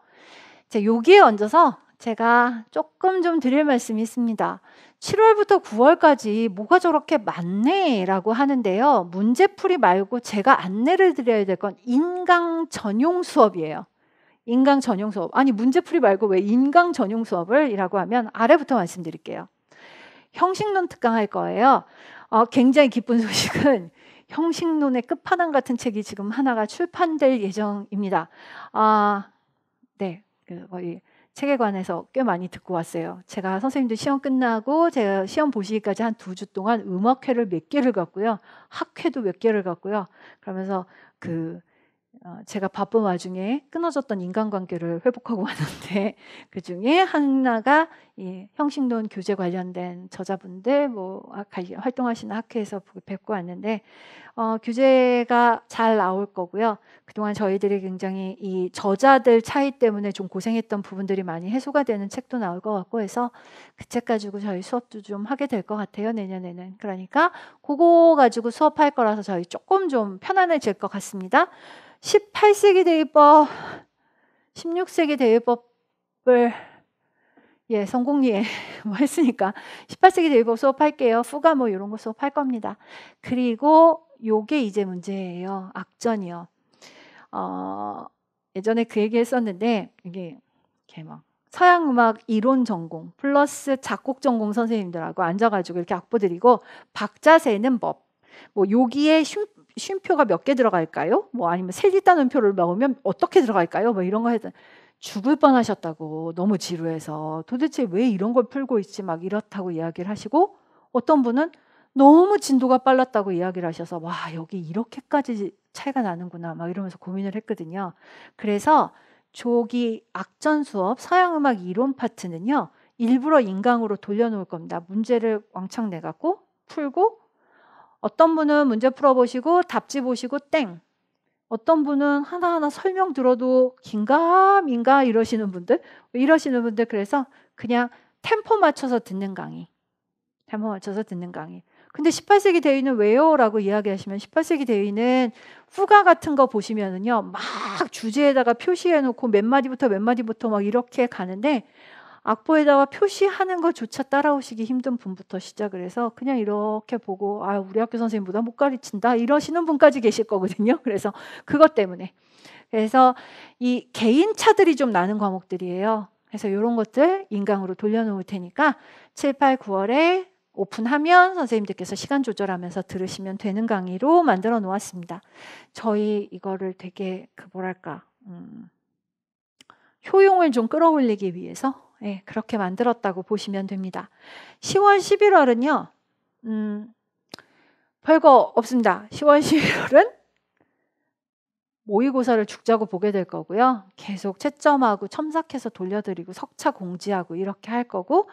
자, 여기에 얹어서 제가 조금 좀 드릴 말씀이 있습니다. 7월부터 9월까지 뭐가 저렇게 많네라고 하는데요. 문제풀이 말고 제가 안내를 드려야 될 건 인강 전용 수업이에요. 인강 전용 수업. 아니, 문제풀이 말고 왜 인강 전용 수업을? 이라고 하면 아래부터 말씀드릴게요. 형식론 특강 할 거예요. 어, 굉장히 기쁜 소식은 형식론의 끝판왕 같은 책이 지금 하나가 출판될 예정입니다. 아, 네. 그 거의 책에 관해서 꽤 많이 듣고 왔어요. 제가 선생님들 시험 끝나고 제가 시험 보시기까지 한 두 주 동안 음악회를 몇 개를 갔고요. 학회도 몇 개를 갔고요. 그러면서 그 어, 제가 바쁜 와중에 끊어졌던 인간관계를 회복하고 <laughs> 왔는데 그 중에 하나가 이 형식론 교재 관련된 저자분들 뭐 아, 활동하시는 학회에서 뵙고 왔는데 어, 교재가 잘 나올 거고요. 그동안 저희들이 굉장히 이 저자들 차이 때문에 좀 고생했던 부분들이 많이 해소가 되는 책도 나올 것 같고 해서 그 책 가지고 저희 수업도 좀 하게 될 것 같아요 내년에는 그러니까 그거 가지고 수업할 거라서 저희 조금 좀 편안해질 것 같습니다. 18세기 대의법, 16세기 대의법을 예, 성공리에 <laughs> 뭐 했으니까 18세기 대의법 수업할게요. 후가 뭐 이런 거 수업할 겁니다. 그리고 요게 이제 문제예요. 악전이요. 어, 예전에 그 얘기 했었는데 이게 이막 서양 음악 이론 전공 플러스 작곡 전공 선생님들하고 앉아가지고 이렇게 악보 드리고 박자세는 법, 뭐 여기에 쉼표가 몇 개 들어갈까요? 뭐 아니면 세일단 음표를 넣으면 어떻게 들어갈까요? 뭐 이런 거 해서 죽을 뻔하셨다고 너무 지루해서 도대체 왜 이런 걸 풀고 있지 막 이렇다고 이야기를 하시고 어떤 분은 너무 진도가 빨랐다고 이야기를 하셔서 와 여기 이렇게까지 차이가 나는구나 막 이러면서 고민을 했거든요. 그래서 조기 악전 수업 서양 음악 이론 파트는요 일부러 인강으로 돌려놓을 겁니다. 문제를 왕창 내갖고 풀고 어떤 분은 문제 풀어보시고 답지 보시고 땡. 어떤 분은 하나하나 설명 들어도 긴가 민가 이러시는 분들 이러시는 분들 그래서 그냥 템포 맞춰서 듣는 강의. 템포 맞춰서 듣는 강의. 근데 18세기 대위는 왜요? 라고 이야기하시면 18세기 대위는 후가 같은 거 보시면은요, 막 주제에다가 표시해 놓고 몇 마디부터 몇 마디부터 막 이렇게 가는데 악보에다가 표시하는 것조차 따라오시기 힘든 분부터 시작을 해서 그냥 이렇게 보고 아 우리 학교 선생님보다 못 가르친다 이러시는 분까지 계실 거거든요. <laughs> 그래서 그것 때문에 그래서 이 개인 차들이 좀 나는 과목들이에요. 그래서 이런 것들 인강으로 돌려놓을 테니까 7, 8, 9월에 오픈하면 선생님들께서 시간 조절하면서 들으시면 되는 강의로 만들어 놓았습니다. 저희 이거를 되게 그 뭐랄까 음, 효용을 좀 끌어올리기 위해서 예, 그렇게 만들었다고 보시면 됩니다. 10월, 11월은요, 음, 별거 없습니다. 10월, 11월은 모의고사를 죽자고 보게 될 거고요. 계속 채점하고 첨삭해서 돌려드리고 석차 공지하고 이렇게 할 거고,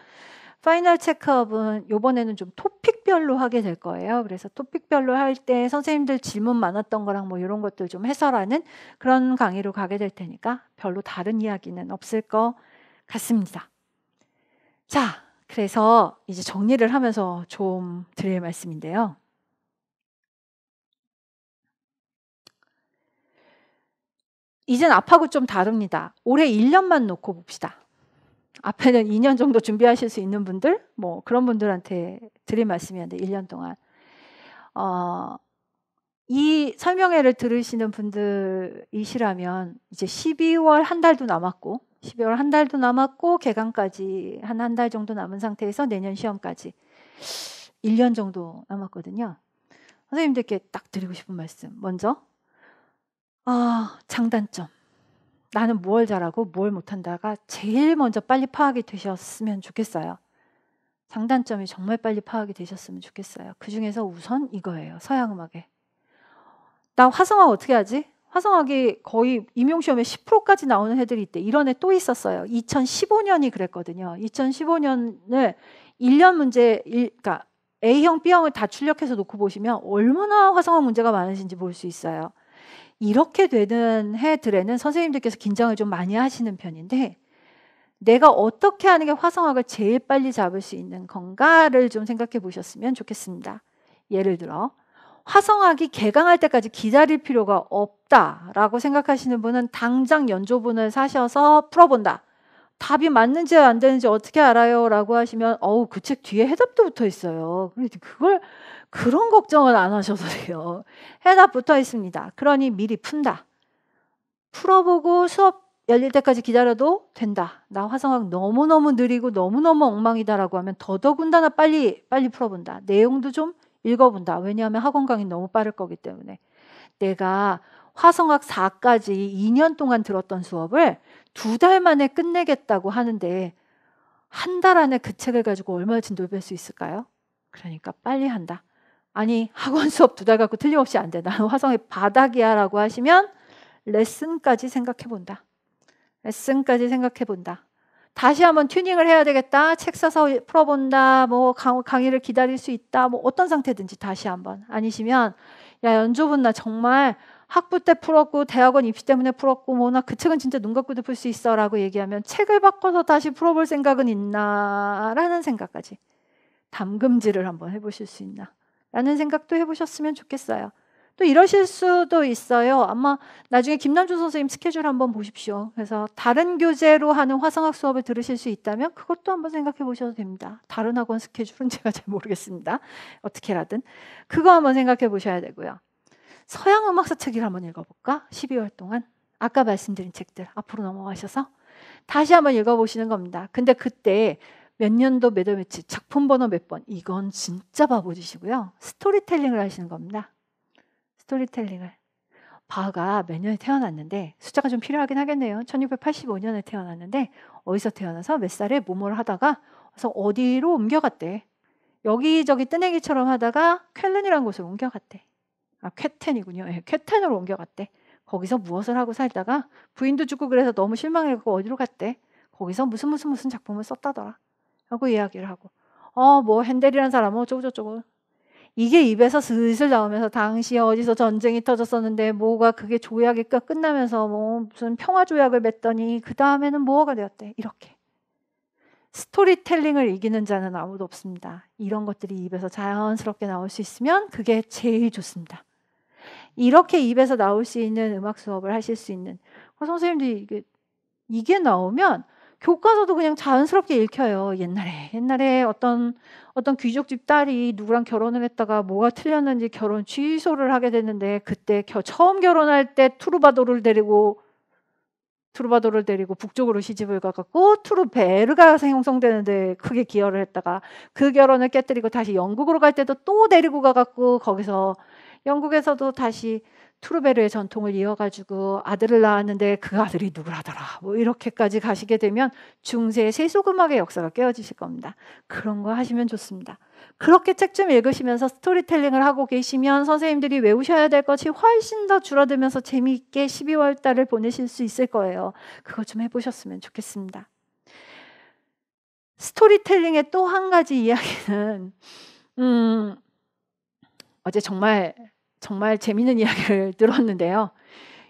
파이널 체크업은 요번에는 좀 토픽별로 하게 될 거예요. 그래서 토픽별로 할 때 선생님들 질문 많았던 거랑 뭐 이런 것들 좀 해설하는 그런 강의로 가게 될 테니까 별로 다른 이야기는 없을 거 같습니다. 자, 그래서 이제 정리를 하면서 좀 드릴 말씀인데요. 이젠 앞하고 좀 다릅니다. 올해 1년만 놓고 봅시다. 앞에는 2년 정도 준비하실 수 있는 분들, 뭐 그런 분들한테 드릴 말씀이었는데 1년 동안 어, 이 설명회를 들으시는 분들이시라면 이제 12월 한 달도 남았고 12월 한 달도 남았고 개강까지 한 한 달 정도 남은 상태에서 내년 시험까지 1년 정도 남았거든요. 선생님들께 딱 드리고 싶은 말씀. 먼저 아, 장단점. 나는 뭘 잘하고 뭘 못한다가 제일 먼저 빨리 파악이 되셨으면 좋겠어요. 장단점이 정말 빨리 파악이 되셨으면 좋겠어요. 그 중에서 우선 이거예요. 서양 음악에. 나 화성화 어떻게 하지? 화성학이 거의 임용시험에 10%까지 나오는 애들이 있대. 이런 애 또 있었어요. 2015년이 그랬거든요. 2015년을 1년 문제, 일, 그러니까 A형, B형을 다 출력해서 놓고 보시면 얼마나 화성학 문제가 많으신지 볼 수 있어요. 이렇게 되는 해들에는 선생님들께서 긴장을 좀 많이 하시는 편인데 내가 어떻게 하는 게 화성학을 제일 빨리 잡을 수 있는 건가를 좀 생각해 보셨으면 좋겠습니다. 예를 들어 화성학이 개강할 때까지 기다릴 필요가 없다라고 생각하시는 분은 당장 연조분을 사셔서 풀어본다. 답이 맞는지 안 되는지 어떻게 알아요? 라고 하시면, 어우, 그 책 뒤에 해답도 붙어 있어요. 그러니까 그걸, 그런 걱정은안 하셔도 돼요. 해답 붙어 있습니다. 그러니 미리 푼다. 풀어보고 수업 열릴 때까지 기다려도 된다. 나 화성학 너무너무 느리고 너무너무 엉망이다라고 하면 더더군다나 빨리, 빨리 풀어본다. 내용도 좀 읽어본다. 왜냐하면 학원 강의 너무 빠를 거기 때문에. 내가 화성학 4까지 2년 동안 들었던 수업을 두 달 만에 끝내겠다고 하는데 한 달 안에 그 책을 가지고 얼마나 진도를 뺄 수 있을까요? 그러니까 빨리 한다. 아니 학원 수업 두 달 갖고 틀림없이 안 돼. 나는 <laughs> 화성의 바닥이야라고 하시면 레슨까지 생각해 본다. 레슨까지 생각해 본다. 다시 한번 튜닝을 해야 되겠다. 책 사서 풀어본다. 뭐 강, 의를 기다릴 수 있다. 뭐 어떤 상태든지 다시 한번 아니시면 야연주분나 정말 학부 때 풀었고 대학원 입시 때문에 풀었고 뭐나 그 책은 진짜 눈 감고도 풀 수 있어라고 얘기하면 책을 바꿔서 다시 풀어볼 생각은 있나라는 생각까지 담금질을 한번 해보실 수 있나라는 생각도 해보셨으면 좋겠어요. 또 이러실 수도 있어요. 아마 나중에 김남준 선생님 스케줄 한번 보십시오. 그래서 다른 교재로 하는 화성학 수업을 들으실 수 있다면 그것도 한번 생각해 보셔도 됩니다. 다른 학원 스케줄은 <laughs> 제가 잘 모르겠습니다. 어떻게라든. 그거 한번 생각해 보셔야 되고요. 서양 음악사 책을 한번 읽어볼까? 12월 동안. 아까 말씀드린 책들 앞으로 넘어가셔서 다시 한번 읽어보시는 겁니다. 근데 그때 몇 년도 몇월 며칠 작품 번호 몇 번 이건 진짜 바보짓이고요. 스토리텔링을 하시는 겁니다. 스토리텔링을. 바가 몇 년에 태어났는데 숫자가 좀 필요하긴 하겠네요. 1685년에 태어났는데 어디서 태어나서 몇 살에 뭐뭐를 하다가 그래서 어디로 옮겨갔대. 여기저기 뜨내기처럼 하다가 쾰른이라는 곳으로 옮겨갔대. 아, 쾌텐이군요. 예, 쾌텐으로 옮겨갔대. 거기서 무엇을 하고 살다가 부인도 죽고 그래서 너무 실망해갖고 어디로 갔대. 거기서 무슨 무슨 무슨 작품을 썼다더라. 하고 이야기를 하고 어 뭐 핸델이라는 사람 뭐 어쩌고저쩌고 이게 입에서 슬슬 나오면서 당시에 어디서 전쟁이 터졌었는데 뭐가 그게 조약이 끝나면서 뭐 무슨 평화 조약을 맺더니 그 다음에는 뭐가 되었대 이렇게 스토리텔링을 이기는 자는 아무도 없습니다. 이런 것들이 입에서 자연스럽게 나올 수 있으면 그게 제일 좋습니다. 이렇게 입에서 나올 수 있는 음악 수업을 하실 수 있는 그 선생님들이 이게, 이게 나오면 교과서도 그냥 자연스럽게 읽혀요. 옛날에 옛날에 어떤 어떤 귀족 집 딸이 누구랑 결혼을 했다가 뭐가 틀렸는지 결혼 취소를 하게 됐는데 그때 겨, 처음 결혼할 때 투르바도를 데리고 투르바도를 데리고 북쪽으로 시집을 가갖고 투르베르가 생성되는데 크게 기여를 했다가 그 결혼을 깨뜨리고 다시 영국으로 갈 때도 또 데리고 가갖고 거기서 영국에서도 다시 투르베르의 전통을 이어가지고 아들을 낳았는데 그 아들이 누구라더라 뭐 이렇게까지 가시게 되면 중세의 세소금악의 역사가 깨어지실 겁니다. 그런 거 하시면 좋습니다. 그렇게 책 좀 읽으시면서 스토리텔링을 하고 계시면 선생님들이 외우셔야 될 것이 훨씬 더 줄어들면서 재미있게 12월 달을 보내실 수 있을 거예요. 그거 좀 해보셨으면 좋겠습니다. 스토리텔링의 또 한 가지 이야기는 음, 어제 정말 정말 재밌는 이야기를 <laughs> 들었는데요.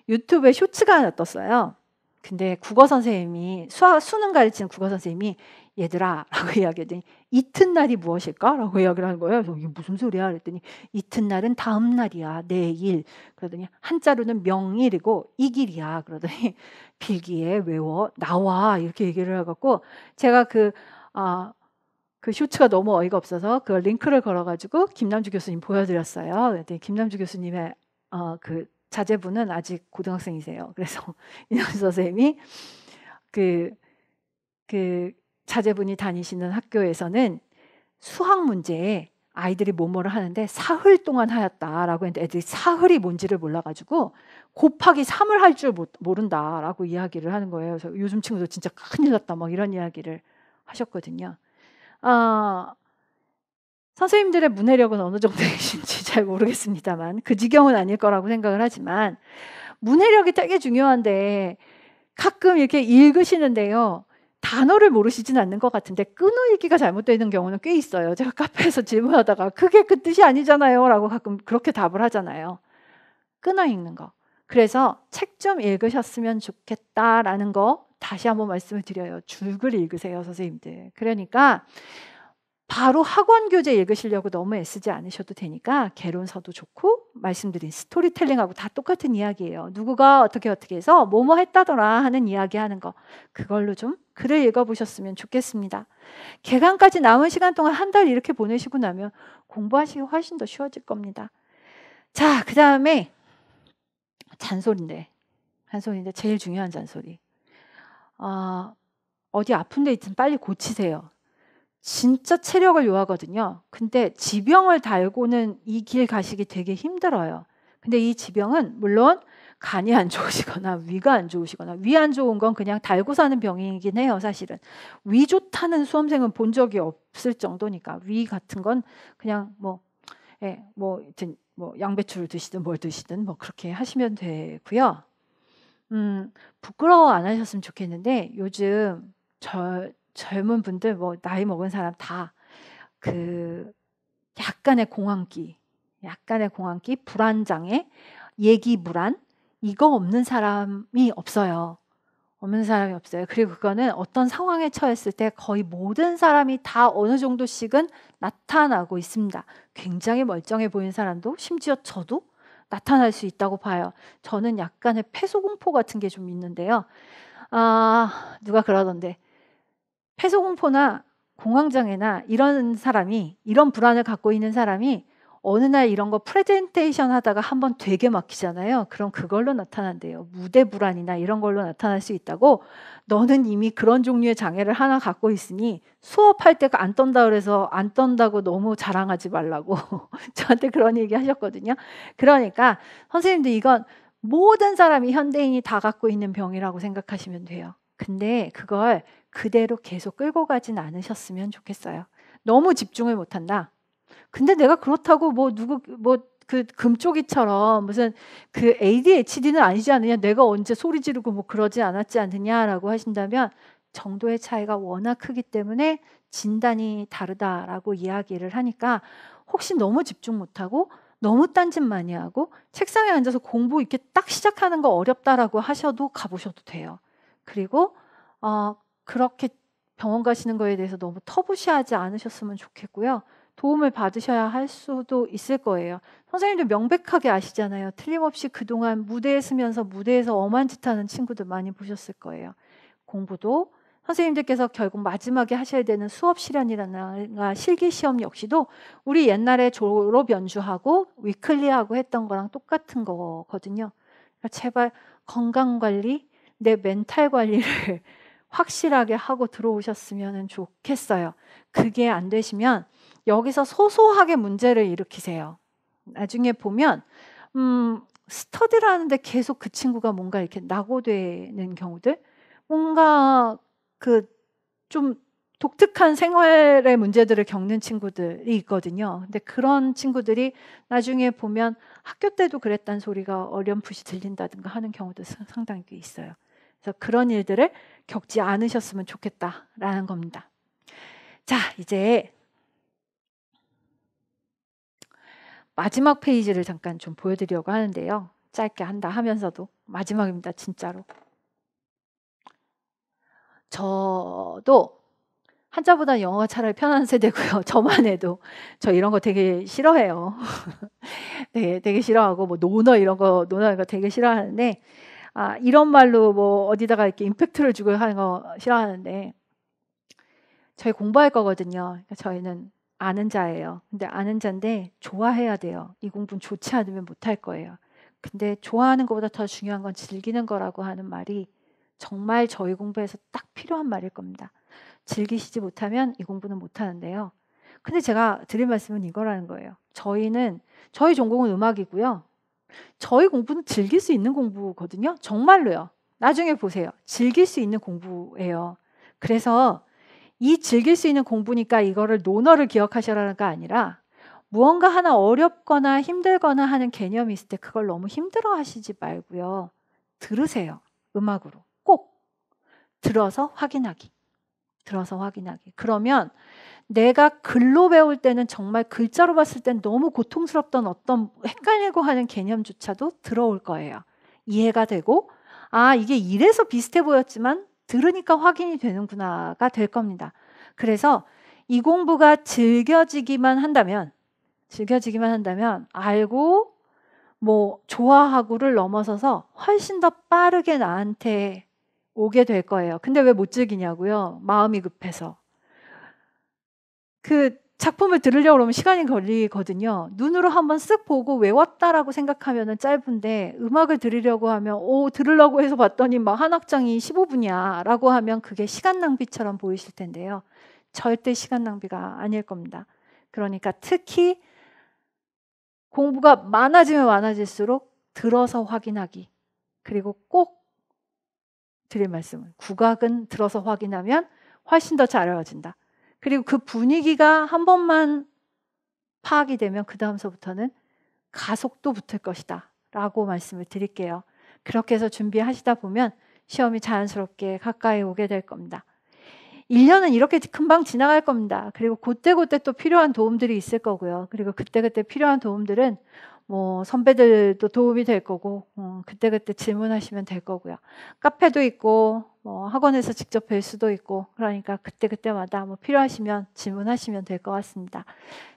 유튜브에 쇼츠가 하나 떴어요. 근데 국어 선생님이 수학 수능 가르치는 국어 선생님이 얘들아라고 <laughs> 이야기했더니 이튿날이 무엇일까라고 이야기를 하는 거예요. 그래서 이게 무슨 소리야? 그랬더니 이튿날은 다음 날이야. 내일. 그러더니 한자로는 명일이고 이길이야. 그러더니 필기에 <laughs> 외워 나와 이렇게 얘기를 해갖고 제가 그 아, 그 쇼츠가 너무 어이가 없어서 그걸 링크를 걸어가지고 김남주 교수님 보여드렸어요. 그랬더니 김남주 교수님의 어, 그 자제분은 아직 고등학생이세요. 그래서 <laughs> 이남주 선생님이 그, 그 자제분이 다니시는 학교에서는 수학 문제에 아이들이 뭐뭐를 하는데 사흘 동안 하였다라고 했는데 애들이 사흘이 뭔지를 몰라가지고 곱하기 3을 할 줄 모른다라고 이야기를 하는 거예요. 그래서 요즘 친구들 진짜 큰일 났다 막 이런 이야기를 하셨거든요. 어, 선생님들의 문해력은 어느 정도이신지 <laughs> 잘 모르겠습니다만 그 지경은 아닐 거라고 생각을 하지만 문해력이 되게 중요한데 가끔 이렇게 읽으시는데요. 단어를 모르시진 않는 것 같은데 끊어읽기가 잘못되는 경우는 꽤 있어요. 제가 카페에서 질문하다가 그게 그 뜻이 아니잖아요. 라고 가끔 그렇게 답을 하잖아요. 끊어읽는 거. 그래서 책 좀 읽으셨으면 좋겠다라는 거 다시 한번 말씀을 드려요. 줄글 읽으세요, 선생님들. 그러니까 바로 학원 교재 읽으시려고 너무 애쓰지 않으셔도 되니까 개론서도 좋고 말씀드린 스토리텔링하고 다 똑같은 이야기예요. 누구가 어떻게 어떻게 해서 뭐뭐 했다더라 하는 이야기 하는 거 그걸로 좀 글을 읽어보셨으면 좋겠습니다. 개강까지 남은 시간 동안 한 달 이렇게 보내시고 나면 공부하시기 훨씬 더 쉬워질 겁니다. 자, 그 다음에 잔소리인데 잔소리인데 제일 중요한 잔소리 아, 어디 아픈 데 있으면 빨리 고치세요. 진짜 체력을 요하거든요. 근데 지병을 달고는 이 길 가시기 되게 힘들어요. 근데 이 지병은 물론 간이 안 좋으시거나 위가 안 좋으시거나 위 안 좋은 건 그냥 달고 사는 병이긴 해요, 사실은. 위 좋다는 수험생은 본 적이 없을 정도니까 위 같은 건 그냥 뭐 예, 뭐하튼뭐 뭐 양배추를 드시든 뭘 드시든 뭐 그렇게 하시면 되고요. 음, 부끄러워 안 하셨으면 좋겠는데 요즘 절, 젊은 분들 뭐 나이 먹은 사람 다 그 약간의 공황기, 약간의 공황기, 불안 장애, 얘기 불안 이거 없는 사람이 없어요. 없는 사람이 없어요. 그리고 그거는 어떤 상황에 처했을 때 거의 모든 사람이 다 어느 정도씩은 나타나고 있습니다. 굉장히 멀쩡해 보이는 사람도 심지어 저도 나타날 수 있다고 봐요. 저는 약간의 폐소공포 같은 게 좀 있는데요. 아, 누가 그러던데. 폐소공포나 공황장애나 이런 사람이, 이런 불안을 갖고 있는 사람이 어느 날 이런 거 프레젠테이션 하다가 한번 되게 막히잖아요. 그럼 그걸로 나타난대요. 무대 불안이나 이런 걸로 나타날 수 있다고 너는 이미 그런 종류의 장애를 하나 갖고 있으니 수업할 때가 안 떤다 그래서 안 떤다고 너무 자랑하지 말라고 <laughs> 저한테 그런 얘기 하셨거든요. 그러니까 선생님도 이건 모든 사람이 현대인이 다 갖고 있는 병이라고 생각하시면 돼요. 근데 그걸 그대로 계속 끌고 가진 않으셨으면 좋겠어요. 너무 집중을 못한다. 근데 내가 그렇다고 뭐 누구 뭐 그 금쪽이처럼 무슨 그 ADHD는 아니지 않느냐 내가 언제 소리 지르고 뭐 그러지 않았지 않느냐라고 하신다면 정도의 차이가 워낙 크기 때문에 진단이 다르다라고 이야기를 하니까 혹시 너무 집중 못하고 너무 딴짓 많이 하고 책상에 앉아서 공부 이렇게 딱 시작하는 거 어렵다라고 하셔도 가보셔도 돼요. 그리고 어, 그렇게 병원 가시는 거에 대해서 너무 터부시하지 않으셨으면 좋겠고요. 도움을 받으셔야 할 수도 있을 거예요. 선생님도 명백하게 아시잖아요. 틀림없이 그동안 무대에 서면서 무대에서 엄한 짓 하는 친구들 많이 보셨을 거예요. 공부도 선생님들께서 결국 마지막에 하셔야 되는 수업 실현이라나 아, 실기 시험 역시도 우리 옛날에 졸업 연주하고 위클리하고 했던 거랑 똑같은 거거든요. 그러니까 제발 건강 관리, 내 멘탈 관리를 <laughs> 확실하게 하고 들어오셨으면 좋겠어요. 그게 안 되시면 여기서 소소하게 문제를 일으키세요. 나중에 보면 음, 스터디를 하는데 계속 그 친구가 뭔가 이렇게 낙오되는 경우들, 뭔가 그 좀 독특한 생활의 문제들을 겪는 친구들이 있거든요. 근데 그런 친구들이 나중에 보면 학교 때도 그랬다는 소리가 어렴풋이 들린다든가 하는 경우도 상당히 있어요. 그래서 그런 일들을 겪지 않으셨으면 좋겠다라는 겁니다. 자, 이제 마지막 페이지를 잠깐 좀 보여드리려고 하는데요. 짧게 한다 하면서도 마지막입니다. 진짜로. 저도 한자보다 영어가 차라리 편한 세대고요. <laughs> 저만 해도 저 이런 거 되게 싫어해요. <laughs> 되게, 되게 싫어하고 뭐노어 이런 거노어이거 되게 싫어하는데 아, 이런 말로 뭐 어디다가 이렇게 임팩트를 주고 하는 거 싫어하는데 저희 공부할 거거든요. 그까 그러니까 저희는 아는 자예요. 근데 아는 자인데 좋아해야 돼요. 이 공부는 좋지 않으면 못할 거예요. 근데 좋아하는 것보다 더 중요한 건 즐기는 거라고 하는 말이 정말 저희 공부에서 딱 필요한 말일 겁니다. 즐기시지 못하면 이 공부는 못하는데요. 근데 제가 드릴 말씀은 이거라는 거예요. 저희는 저희 전공은 음악이고요. 저희 공부는 즐길 수 있는 공부거든요. 정말로요. 나중에 보세요. 즐길 수 있는 공부예요. 그래서 이 즐길 수 있는 공부니까 이거를 논어를 기억하셔라는게 아니라 무언가 하나 어렵거나 힘들거나 하는 개념이 있을 때 그걸 너무 힘들어 하시지 말고요. 들으세요. 음악으로. 꼭. 들어서 확인하기. 들어서 확인하기. 그러면 내가 글로 배울 때는 정말 글자로 봤을 땐 너무 고통스럽던 어떤 헷갈리고 하는 개념조차도 들어올 거예요. 이해가 되고, 아, 이게 이래서 비슷해 보였지만 들으니까 확인이 되는구나가 될 겁니다. 그래서 이 공부가 즐겨지기만 한다면, 즐겨지기만 한다면, 알고, 뭐, 좋아하고를 넘어서서 훨씬 더 빠르게 나한테 오게 될 거예요. 근데 왜 못 즐기냐고요? 마음이 급해서. 그, 작품을 들으려고 그러면 시간이 걸리거든요. 눈으로 한번 쓱 보고 외웠다라고 생각하면 짧은데 음악을 들으려고 하면 오 들으려고 해서 봤더니 막한 악장이 15분이야라고 하면 그게 시간 낭비처럼 보이실 텐데요. 절대 시간 낭비가 아닐 겁니다. 그러니까 특히 공부가 많아지면 많아질수록 들어서 확인하기 그리고 꼭 드릴 말씀은 국악은 들어서 확인하면 훨씬 더잘 알려진다. 그리고 그 분위기가 한 번만 파악이 되면 그 다음서부터는 가속도 붙을 것이다. 라고 말씀을 드릴게요. 그렇게 해서 준비하시다 보면 시험이 자연스럽게 가까이 오게 될 겁니다. 1년은 이렇게 금방 지나갈 겁니다. 그리고 그때그때 또 필요한 도움들이 있을 거고요. 그리고 그때그때 필요한 도움들은 뭐 선배들도 도움이 될 거고 어, 그때그때 질문하시면 될 거고요. 카페도 있고 뭐 학원에서 직접 뵐 수도 있고 그러니까 그때그때마다 뭐 필요하시면 질문하시면 될 것 같습니다.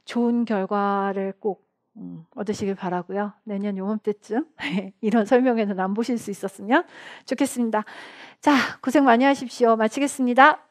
좋은 결과를 꼭 음, 얻으시길 바라고요. 내년 요맘때쯤 <laughs> 네, 이런 설명회는 안 보실 수 있었으면 좋겠습니다. 자, 고생 많이 하십시오. 마치겠습니다.